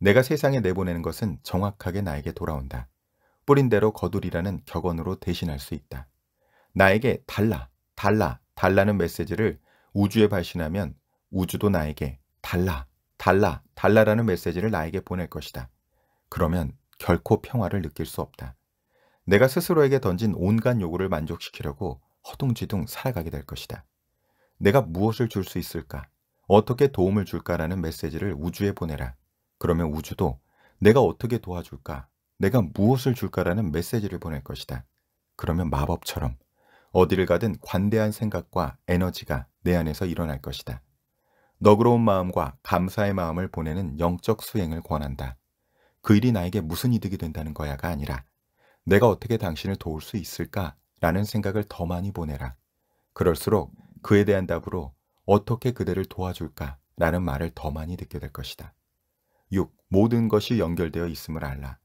내가 세상에 내보내는 것은 정확하게 나에게 돌아온다. 뿌린 대로 거두리라는 격언으로 대신할 수 있다. 나에게 달라, 달라, 달라는 메시지를 우주에 발신하면 우주도 나에게 달라, 달라, 달라라는 메시지를 나에게 보낼 것이다. 그러면 결코 평화를 느낄 수 없다. 내가 스스로에게 던진 온갖 요구를 만족시키려고 허둥지둥 살아가게 될 것이다. 내가 무엇을 줄 수 있을까? 어떻게 도움을 줄까라는 메시지를 우주에 보내라. 그러면 우주도 내가 어떻게 도와줄까? 내가 무엇을 줄까라는 메시지를 보낼 것이다. 그러면 마법처럼 어디를 가든 관대한 생각과 에너지가 내 안에서 일어날 것이다. 너그러운 마음과 감사의 마음을 보내는 영적 수행을 권한다. 그 일이 나에게 무슨 이득이 된다는 거야가 아니라 내가 어떻게 당신을 도울 수 있을까라는 생각을 더 많이 보내라. 그럴수록 그에 대한 답으로 어떻게 그대를 도와줄까라는 말을 더 많이 듣게 될 것이다. 6. 모든 것이 연결되어 있음을 알라.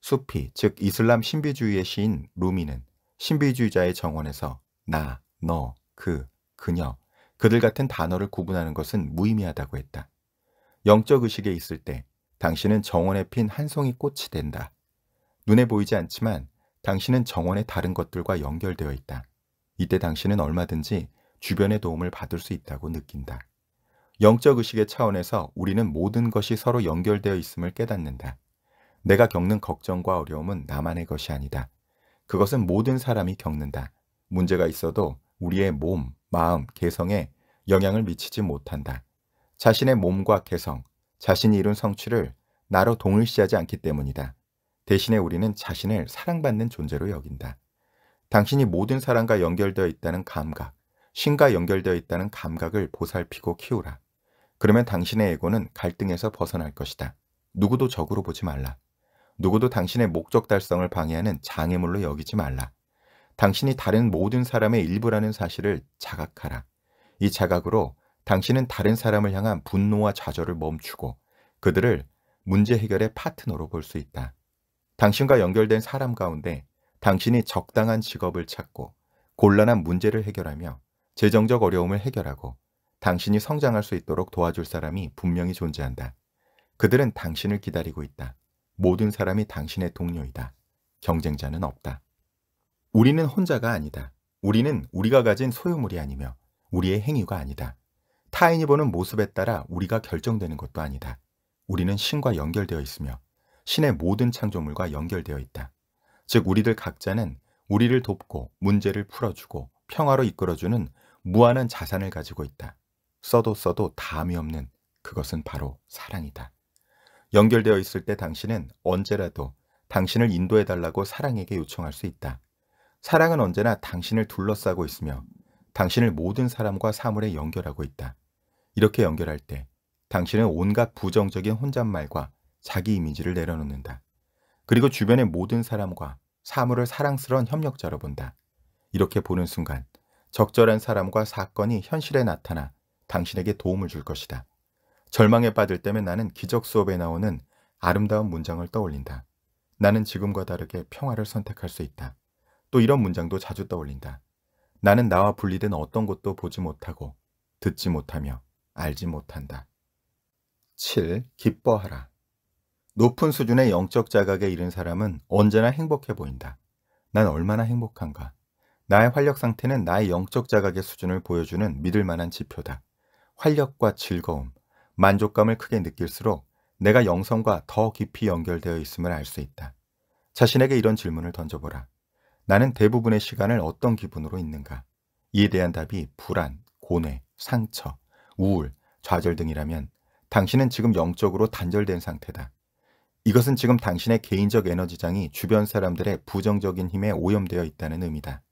수피, 즉 이슬람 신비주의의 시인 루미는 신비주의자의 정원에서 나, 너, 그, 그녀, 그들 같은 단어를 구분하는 것은 무의미하다고 했다. 영적 의식에 있을 때 당신은 정원에 핀 한 송이 꽃이 된다. 눈에 보이지 않지만 당신은 정원의 다른 것들과 연결되어 있다. 이때 당신은 얼마든지 주변의 도움을 받을 수 있다고 느낀다. 영적 의식의 차원에서 우리는 모든 것이 서로 연결되어 있음을 깨닫는다. 내가 겪는 걱정과 어려움은 나만의 것이 아니다. 그것은 모든 사람이 겪는다. 문제가 있어도 우리의 몸, 마음, 개성에 영향을 미치지 못한다. 자신의 몸과 개성, 자신이 이룬 성취를 나로 동일시하지 않기 때문이다. 대신에 우리는 자신을 사랑받는 존재로 여긴다. 당신이 모든 사람과 연결되어 있다는 감각, 신과 연결되어 있다는 감각을 보살피고 키우라. 그러면 당신의 에고는 갈등에서 벗어날 것이다. 누구도 적으로 보지 말라. 누구도 당신의 목적 달성을 방해하는 장애물로 여기지 말라. 당신이 다른 모든 사람의 일부라는 사실을 자각하라. 이 자각으로 당신은 다른 사람을 향한 분노와 좌절을 멈추고 그들을 문제 해결의 파트너로 볼 수 있다. 당신과 연결된 사람 가운데 당신이 적당한 직업을 찾고 곤란한 문제를 해결하며 재정적 어려움을 해결하고 당신이 성장할 수 있도록 도와줄 사람이 분명히 존재한다. 그들은 당신을 기다리고 있다. 모든 사람이 당신의 동료이다. 경쟁자는 없다. 우리는 혼자가 아니다. 우리는 우리가 가진 소유물이 아니며 우리의 행위가 아니다. 타인이 보는 모습에 따라 우리가 결정되는 것도 아니다. 우리는 신과 연결되어 있으며 신의 모든 창조물과 연결되어 있다. 즉 우리들 각자는 우리를 돕고 문제를 풀어주고 평화로 이끌어주는 무한한 자산을 가지고 있다. 써도 써도 다음이 없는 그것은 바로 사랑이다. 연결되어 있을 때 당신은 언제라도 당신을 인도해달라고 사랑에게 요청할 수 있다. 사랑은 언제나 당신을 둘러싸고 있으며 당신을 모든 사람과 사물에 연결하고 있다. 이렇게 연결할 때 당신은 온갖 부정적인 혼잣말과 자기 이미지를 내려놓는다. 그리고 주변의 모든 사람과 사물을 사랑스러운 협력자로 본다. 이렇게 보는 순간 적절한 사람과 사건이 현실에 나타나 당신에게 도움을 줄 것이다. 절망에 빠질 때면 나는 기적 수업에 나오는 아름다운 문장을 떠올린다. 나는 지금과 다르게 평화를 선택할 수 있다. 또 이런 문장도 자주 떠올린다. 나는 나와 분리된 어떤 것도 보지 못하고 듣지 못하며 알지 못한다. 7. 기뻐하라. 높은 수준의 영적 자각에 이른 사람은 언제나 행복해 보인다. 난 얼마나 행복한가. 나의 활력 상태는 나의 영적 자각의 수준을 보여주는 믿을 만한 지표다. 활력과 즐거움, 만족감을 크게 느낄수록 내가 영성과 더 깊이 연결되어 있음을 알 수 있다. 자신에게 이런 질문을 던져보라. 나는 대부분의 시간을 어떤 기분으로 있는가? 이에 대한 답이 불안, 고뇌, 상처, 우울, 좌절 등이라면 당신은 지금 영적으로 단절된 상태다. 이것은 지금 당신의 개인적 에너지장이 주변 사람들의 부정적인 힘에 오염되어 있다는 의미다.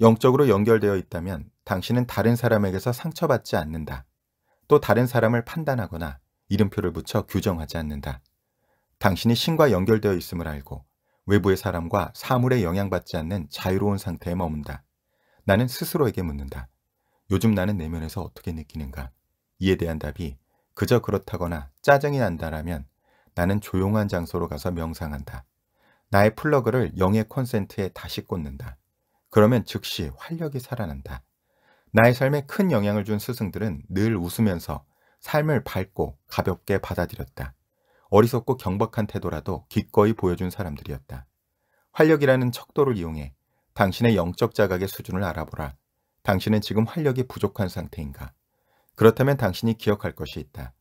영적으로 연결되어 있다면 당신은 다른 사람에게서 상처받지 않는다. 또 다른 사람을 판단하거나 이름표를 붙여 규정하지 않는다. 당신이 신과 연결되어 있음을 알고 외부의 사람과 사물에 영향받지 않는 자유로운 상태에 머문다. 나는 스스로에게 묻는다. 요즘 나는 내면에서 어떻게 느끼는가? 이에 대한 답이 그저 그렇다거나 짜증이 난다라면 나는 조용한 장소로 가서 명상한다. 나의 플러그를 영의 콘센트에 다시 꽂는다. 그러면 즉시 활력이 살아난다. 나의 삶에 큰 영향을 준 스승들은 늘 웃으면서 삶을 밝고 가볍게 받아들였다. 어리석고 경박한 태도라도 기꺼이 보여준 사람들이었다. 활력이라는 척도를 이용해 당신의 영적 자각의 수준을 알아보라. 당신은 지금 활력이 부족한 상태인가? 그렇다면 당신이 기억할 것이 있다.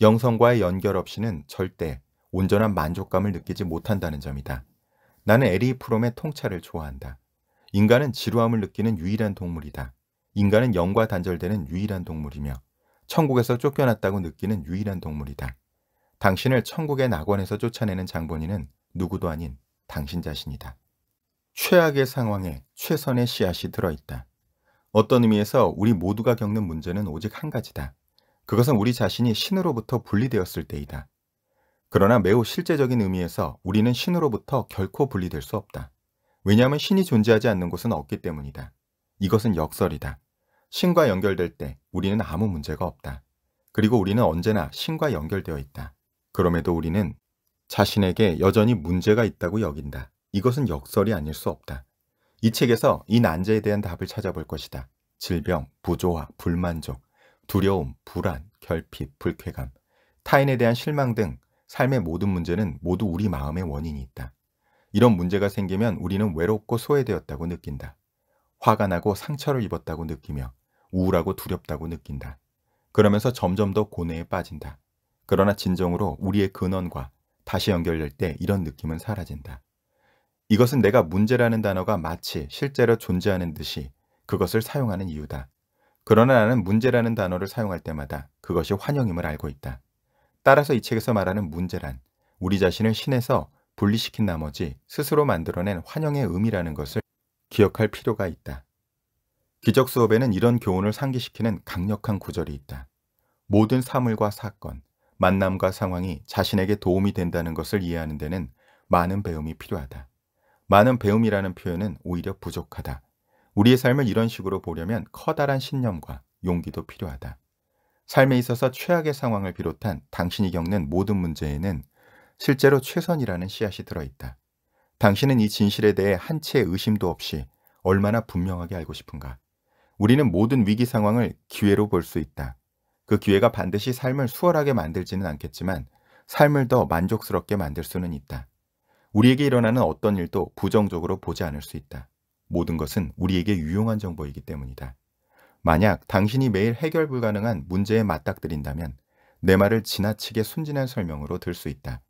영성과의 연결 없이는 절대 온전한 만족감을 느끼지 못한다는 점이다. 나는 에리 프롬의 통찰을 좋아한다. 인간은 지루함을 느끼는 유일한 동물이다. 인간은 영과 단절되는 유일한 동물이며 천국에서 쫓겨났다고 느끼는 유일한 동물이다. 당신을 천국의 낙원에서 쫓아내는 장본인은 누구도 아닌 당신 자신이다. 최악의 상황에 최선의 씨앗이 들어있다. 어떤 의미에서 우리 모두가 겪는 문제는 오직 한 가지다. 그것은 우리 자신이 신으로부터 분리되었을 때이다. 그러나 매우 실제적인 의미에서 우리는 신으로부터 결코 분리될 수 없다. 왜냐하면 신이 존재하지 않는 곳은 없기 때문이다. 이것은 역설이다. 신과 연결될 때 우리는 아무 문제가 없다. 그리고 우리는 언제나 신과 연결되어 있다. 그럼에도 우리는 자신에게 여전히 문제가 있다고 여긴다. 이것은 역설이 아닐 수 없다. 이 책에서 이 난제에 대한 답을 찾아볼 것이다. 질병, 부조화, 불만족, 두려움, 불안, 결핍, 불쾌감, 타인에 대한 실망 등 삶의 모든 문제는 모두 우리 마음의 원인이 있다. 이런 문제가 생기면 우리는 외롭고 소외되었다고 느낀다. 화가 나고 상처를 입었다고 느끼며 우울하고 두렵다고 느낀다. 그러면서 점점 더 고뇌에 빠진다. 그러나 진정으로 우리의 근원과 다시 연결될 때 이런 느낌은 사라진다. 이것은 내가 문제라는 단어가 마치 실제로 존재하는 듯이 그것을 사용하는 이유다. 그러나 나는 문제라는 단어를 사용할 때마다 그것이 환영임을 알고 있다. 따라서 이 책에서 말하는 문제란 우리 자신을 신에서 분리시킨 나머지 스스로 만들어낸 환영의 의미라는 것을 기억할 필요가 있다. 기적 수업에는 이런 교훈을 상기시키는 강력한 구절이 있다. 모든 사물과 사건, 만남과 상황이 자신에게 도움이 된다는 것을 이해하는 데는 많은 배움이 필요하다. 많은 배움이라는 표현은 오히려 부족하다. 우리의 삶을 이런 식으로 보려면 커다란 신념과 용기도 필요하다. 삶에 있어서 최악의 상황을 비롯한 당신이 겪는 모든 문제에는 실제로 최선이라는 씨앗이 들어있다. 당신은 이 진실에 대해 한치의 의심도 없이 얼마나 분명하게 알고 싶은가. 우리는 모든 위기 상황을 기회로 볼 수 있다. 그 기회가 반드시 삶을 수월하게 만들지는 않겠지만 삶을 더 만족스럽게 만들 수는 있다. 우리에게 일어나는 어떤 일도 부정적으로 보지 않을 수 있다. 모든 것은 우리에게 유용한 정보이기 때문이다. 만약 당신이 매일 해결 불가능한 문제에 맞닥뜨린다면 내 말을 지나치게 순진한 설명으로 들 수 있다.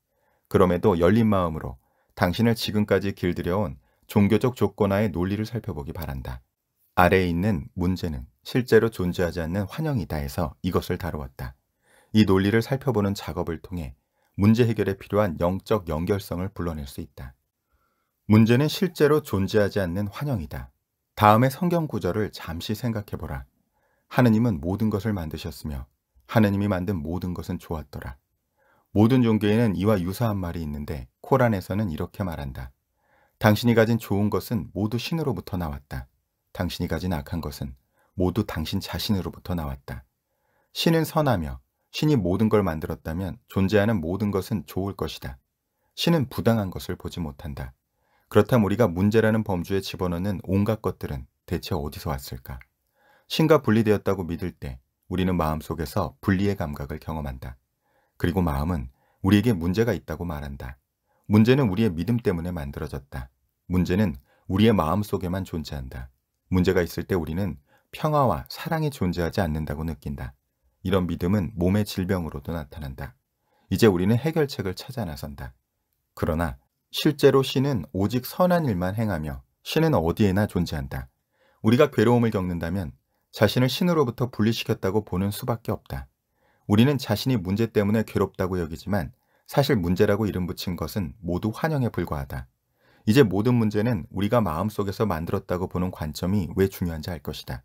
그럼에도 열린 마음으로 당신을 지금까지 길들여온 종교적 조건하의 논리를 살펴보기 바란다. 아래에 있는 문제는 실제로 존재하지 않는 환영이다 해서 이것을 다루었다. 이 논리를 살펴보는 작업을 통해 문제 해결에 필요한 영적 연결성을 불러낼 수 있다. 문제는 실제로 존재하지 않는 환영이다. 다음의 성경 구절을 잠시 생각해보라. 하느님은 모든 것을 만드셨으며 하느님이 만든 모든 것은 좋았더라. 모든 종교에는 이와 유사한 말이 있는데 코란에서는 이렇게 말한다. 당신이 가진 좋은 것은 모두 신으로부터 나왔다. 당신이 가진 악한 것은 모두 당신 자신으로부터 나왔다. 신은 선하며 신이 모든 걸 만들었다면 존재하는 모든 것은 좋을 것이다. 신은 부당한 것을 보지 못한다. 그렇다면 우리가 문제라는 범주에 집어넣는 온갖 것들은 대체 어디서 왔을까? 신과 분리되었다고 믿을 때 우리는 마음속에서 분리의 감각을 경험한다. 그리고 마음은 우리에게 문제가 있다고 말한다. 문제는 우리의 믿음 때문에 만들어졌다. 문제는 우리의 마음속에만 존재한다. 문제가 있을 때 우리는 평화와 사랑이 존재하지 않는다고 느낀다. 이런 믿음은 몸의 질병으로도 나타난다. 이제 우리는 해결책을 찾아 나선다. 그러나 실제로 신은 오직 선한 일만 행하며 신은 어디에나 존재한다. 우리가 괴로움을 겪는다면 자신을 신으로부터 분리시켰다고 보는 수밖에 없다. 우리는 자신이 문제 때문에 괴롭다고 여기지만 사실 문제라고 이름 붙인 것은 모두 환영에 불과하다. 이제 모든 문제는 우리가 마음속에서 만들었다고 보는 관점이 왜 중요한지 알 것이다.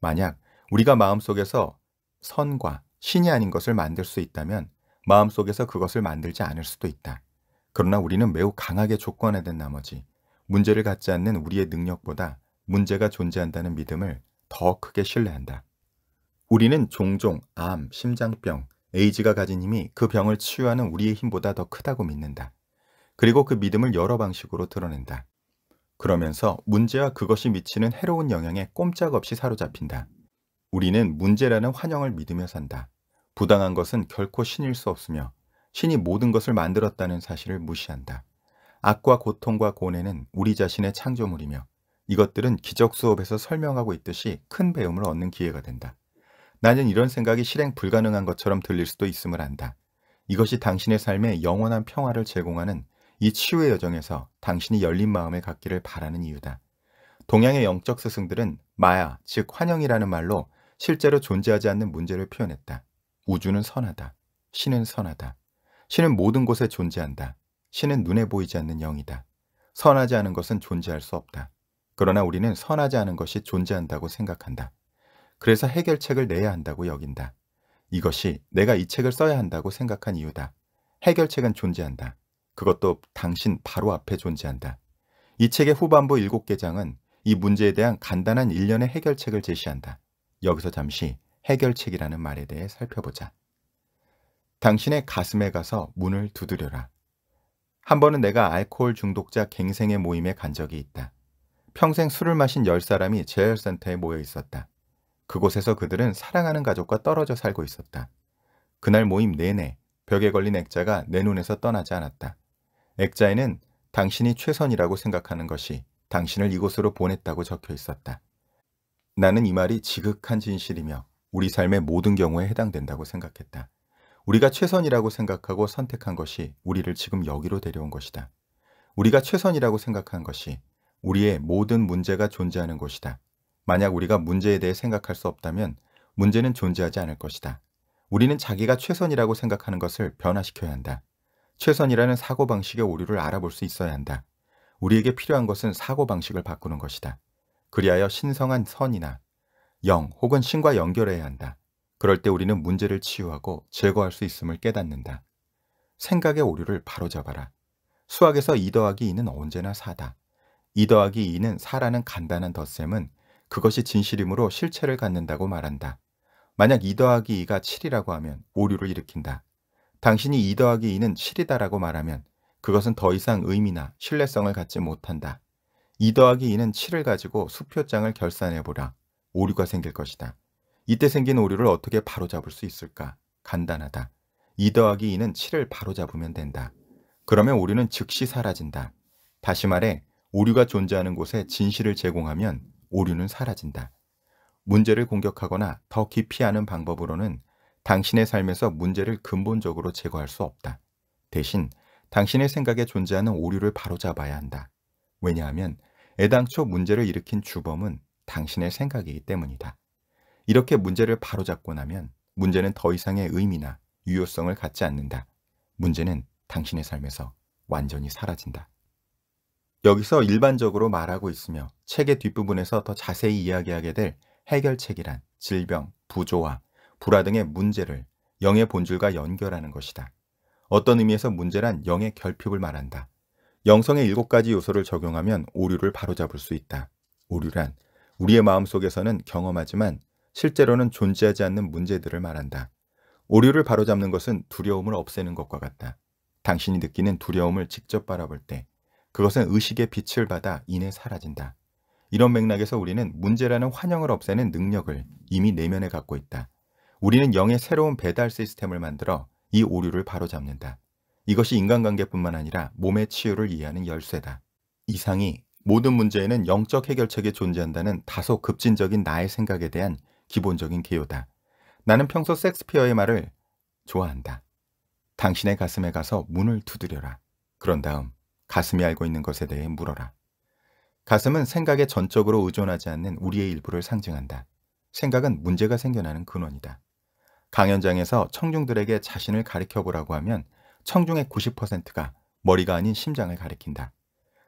만약 우리가 마음속에서 선과 신이 아닌 것을 만들 수 있다면 마음속에서 그것을 만들지 않을 수도 있다. 그러나 우리는 매우 강하게 조건에 된 나머지 문제를 갖지 않는 우리의 능력보다 문제가 존재한다는 믿음을 더 크게 신뢰한다. 우리는 종종 암, 심장병, 에이즈가 가진 힘이 그 병을 치유하는 우리의 힘보다 더 크다고 믿는다. 그리고 그 믿음을 여러 방식으로 드러낸다. 그러면서 문제와 그것이 미치는 해로운 영향에 꼼짝없이 사로잡힌다. 우리는 문제라는 환영을 믿으며 산다. 부당한 것은 결코 신일 수 없으며 신이 모든 것을 만들었다는 사실을 무시한다. 악과 고통과 고뇌는 우리 자신의 창조물이며 이것들은 기적 수업에서 설명하고 있듯이 큰 배움을 얻는 기회가 된다. 나는 이런 생각이 실행 불가능한 것처럼 들릴 수도 있음을 안다. 이것이 당신의 삶에 영원한 평화를 제공하는 이 치유의 여정에서 당신이 열린 마음을 갖기를 바라는 이유다. 동양의 영적 스승들은 마야, 즉 환영이라는 말로 실제로 존재하지 않는 문제를 표현했다. 우주는 선하다. 신은 선하다. 신은 모든 곳에 존재한다. 신은 눈에 보이지 않는 영이다. 선하지 않은 것은 존재할 수 없다. 그러나 우리는 선하지 않은 것이 존재한다고 생각한다. 그래서 해결책을 내야 한다고 여긴다. 이것이 내가 이 책을 써야 한다고 생각한 이유다. 해결책은 존재한다. 그것도 당신 바로 앞에 존재한다. 이 책의 후반부 7개장은 이 문제에 대한 간단한 일련의 해결책을 제시한다. 여기서 잠시 해결책이라는 말에 대해 살펴보자. 당신의 가슴에 가서 문을 두드려라. 한 번은 내가 알코올 중독자 갱생의 모임에 간 적이 있다. 평생 술을 마신 10사람이 재활센터에 모여 있었다. 그곳에서 그들은 사랑하는 가족과 떨어져 살고 있었다. 그날 모임 내내 벽에 걸린 액자가 내 눈에서 떠나지 않았다. 액자에는 당신이 최선이라고 생각하는 것이 당신을 이곳으로 보냈다고 적혀 있었다. 나는 이 말이 지극한 진실이며 우리 삶의 모든 경우에 해당된다고 생각했다. 우리가 최선이라고 생각하고 선택한 것이 우리를 지금 여기로 데려온 것이다. 우리가 최선이라고 생각한 것이 우리의 모든 문제가 존재하는 것이다 만약 우리가 문제에 대해 생각할 수 없다면 문제는 존재하지 않을 것이다. 우리는 자기가 최선이라고 생각하는 것을 변화시켜야 한다. 최선이라는 사고방식의 오류를 알아볼 수 있어야 한다. 우리에게 필요한 것은 사고방식을 바꾸는 것이다. 그리하여 신성한 선이나 영 혹은 신과 연결해야 한다. 그럴 때 우리는 문제를 치유하고 제거할 수 있음을 깨닫는다. 생각의 오류를 바로잡아라. 수학에서 2 더하기 2는 언제나 4다. 2 더하기 2는 4라는 간단한 덧셈은 그것이 진실이므로 실체를 갖는다고 말한다. 만약 2 더하기 2가 7이라고 하면 오류를 일으킨다. 당신이 2 더하기 2는 7이다라고 말하면 그것은 더 이상 의미나 신뢰성을 갖지 못한다. 2 더하기 2는 7을 가지고 수표장을 결산해보라. 오류가 생길 것이다. 이때 생긴 오류를 어떻게 바로잡을 수 있을까? 간단하다. 2 더하기 2는 7을 바로잡으면 된다. 그러면 오류는 즉시 사라진다. 다시 말해 오류가 존재하는 곳에 진실을 제공하면 오류는 사라진다. 문제를 공격하거나 더 깊이 하는 방법으로는 당신의 삶에서 문제를 근본적으로 제거할 수 없다. 대신 당신의 생각에 존재하는 오류를 바로잡아야 한다. 왜냐하면 애당초 문제를 일으킨 주범은 당신의 생각이기 때문이다. 이렇게 문제를 바로잡고 나면 문제는 더 이상의 의미나 유효성을 갖지 않는다. 문제는 당신의 삶에서 완전히 사라진다. 여기서 일반적으로 말하고 있으며 책의 뒷부분에서 더 자세히 이야기하게 될 해결책이란 질병, 부조화, 불화 등의 문제를 영의 본질과 연결하는 것이다. 어떤 의미에서 문제란 영의 결핍을 말한다. 영성의 일곱 가지 요소를 적용하면 오류를 바로잡을 수 있다. 오류란 우리의 마음속에서는 경험하지만 실제로는 존재하지 않는 문제들을 말한다. 오류를 바로잡는 것은 두려움을 없애는 것과 같다. 당신이 느끼는 두려움을 직접 바라볼 때 그것은 의식의 빛을 받아 인해 사라진다. 이런 맥락에서 우리는 문제라는 환영을 없애는 능력을 이미 내면에 갖고 있다. 우리는 영의 새로운 배달 시스템을 만들어 이 오류를 바로잡는다. 이것이 인간관계뿐만 아니라 몸의 치유를 이해하는 열쇠다. 이상이 모든 문제에는 영적 해결책이 존재한다는 다소 급진적인 나의 생각에 대한 기본적인 개요다. 나는 평소 섹스피어의 말을 좋아한다. 당신의 가슴에 가서 문을 두드려라. 그런 다음 가슴이 알고 있는 것에 대해 물어라. 가슴은 생각에 전적으로 의존하지 않는 우리의 일부를 상징한다. 생각은 문제가 생겨나는 근원이다. 강연장에서 청중들에게 자신을 가리켜 보라고 하면 청중의 90%가 머리가 아닌 심장을 가리킨다.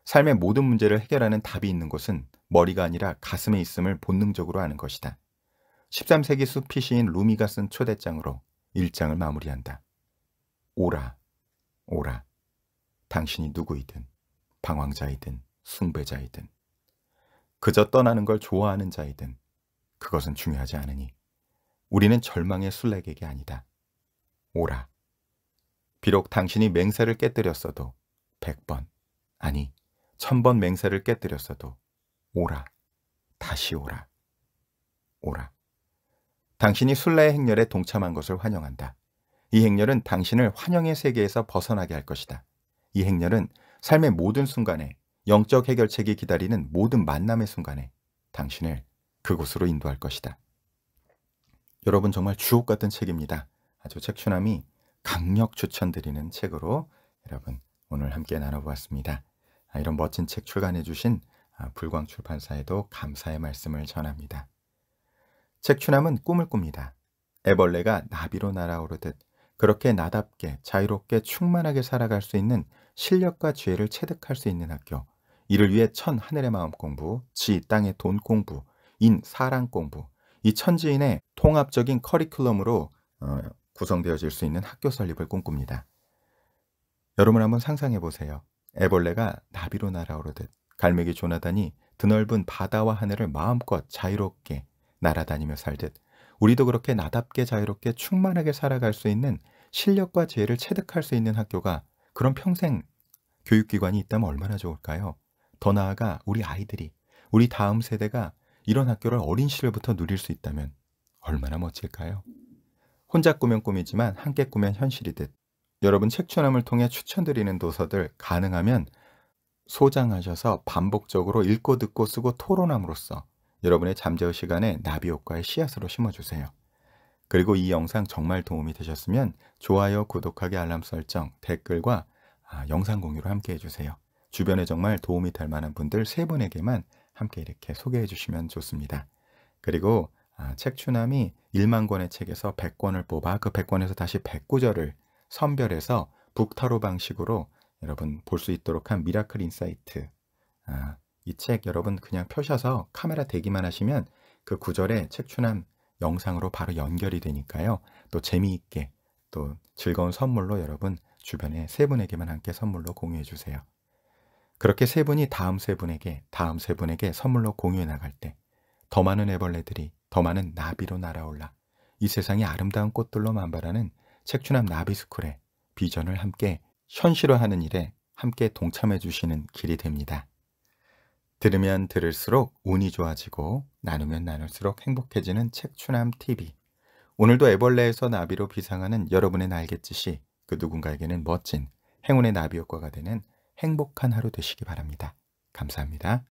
삶의 모든 문제를 해결하는 답이 있는 곳은 머리가 아니라 가슴에 있음을 본능적으로 아는 것이다. 13세기 수피 시인 루미가 쓴 초대장으로 일장을 마무리한다. 오라, 오라. 당신이 누구이든, 방황자이든, 숭배자이든, 그저 떠나는 걸 좋아하는 자이든, 그것은 중요하지 않으니 우리는 절망의 순례객이 아니다. 오라. 비록 당신이 맹세를 깨뜨렸어도 100번, 아니 1000번 맹세를 깨뜨렸어도 오라. 다시 오라. 오라. 당신이 순례의 행렬에 동참한 것을 환영한다. 이 행렬은 당신을 환영의 세계에서 벗어나게 할 것이다. 이 행렬은 삶의 모든 순간에 영적 해결책이 기다리는 모든 만남의 순간에 당신을 그곳으로 인도할 것이다. 여러분 정말 주옥 같은 책입니다. 아주 책추남이 강력 추천드리는 책으로 여러분 오늘 함께 나눠보았습니다. 아, 이런 멋진 책 출간해 주신 아, 불광 출판사에도 감사의 말씀을 전합니다. 책추남은 꿈을 꿉니다. 애벌레가 나비로 날아오르듯 그렇게 나답게 자유롭게 충만하게 살아갈 수 있는 실력과 지혜를 체득할 수 있는 학교 이를 위해 천 하늘의 마음 공부, 지 땅의 돈 공부, 인 사랑 공부, 이 천지인의 통합적인 커리큘럼으로 어, 구성되어질 수 있는 학교 설립을 꿈꿉니다. 여러분 한번 상상해 보세요. 애벌레가 나비로 날아오르듯 갈매기 조나단이 드넓은 바다와 하늘을 마음껏 자유롭게 날아다니며 살듯 우리도 그렇게 나답게 자유롭게 충만하게 살아갈 수 있는 실력과 지혜를 체득할 수 있는 학교가 그런 평생 교육기관이 있다면 얼마나 좋을까요? 더 나아가 우리 아이들이, 우리 다음 세대가 이런 학교를 어린 시절부터 누릴 수 있다면 얼마나 멋질까요? 혼자 꾸면 꿈이지만 함께 꾸면 현실이 듯 여러분 책추남을 통해 추천드리는 도서들 가능하면 소장하셔서 반복적으로 읽고 듣고 쓰고 토론함으로써 여러분의 잠재우 시간에 나비 효과의 씨앗으로 심어주세요. 그리고 이 영상 정말 도움이 되셨으면 좋아요, 구독하기, 알람 설정, 댓글과 아, 영상 공유로 함께 해주세요. 주변에 정말 도움이 될 만한 분들 세 분에게만 함께 이렇게 소개해 주시면 좋습니다. 그리고 아, 책 추남이 1만 권의 책에서 100권을 뽑아 그 100권에서 다시 109절을 선별해서 북타로 방식으로 여러분 볼 수 있도록 한 미라클 인사이트 아, 이책 여러분 그냥 펴셔서 카메라 대기만 하시면 그 구절에 책 추남 영상으로 바로 연결이 되니까요. 또 재미있게 또 즐거운 선물로 여러분 주변에 세 분에게만 함께 선물로 공유해 주세요. 그렇게 세 분이 다음 세 분에게 다음 세 분에게 선물로 공유해 나갈 때 더 많은 애벌레들이 더 많은 나비로 날아올라 이 세상의 아름다운 꽃들로 만발하는 책추남 나비스쿨의 비전을 함께 현실화하는 일에 함께 동참해 주시는 길이 됩니다. 들으면 들을수록 운이 좋아지고 나누면 나눌수록 행복해지는 책추남 TV 오늘도 애벌레에서 나비로 비상하는 여러분의 날갯짓이 그 누군가에게는 멋진 행운의 나비 효과가 되는 행복한 하루 되시기 바랍니다. 감사합니다.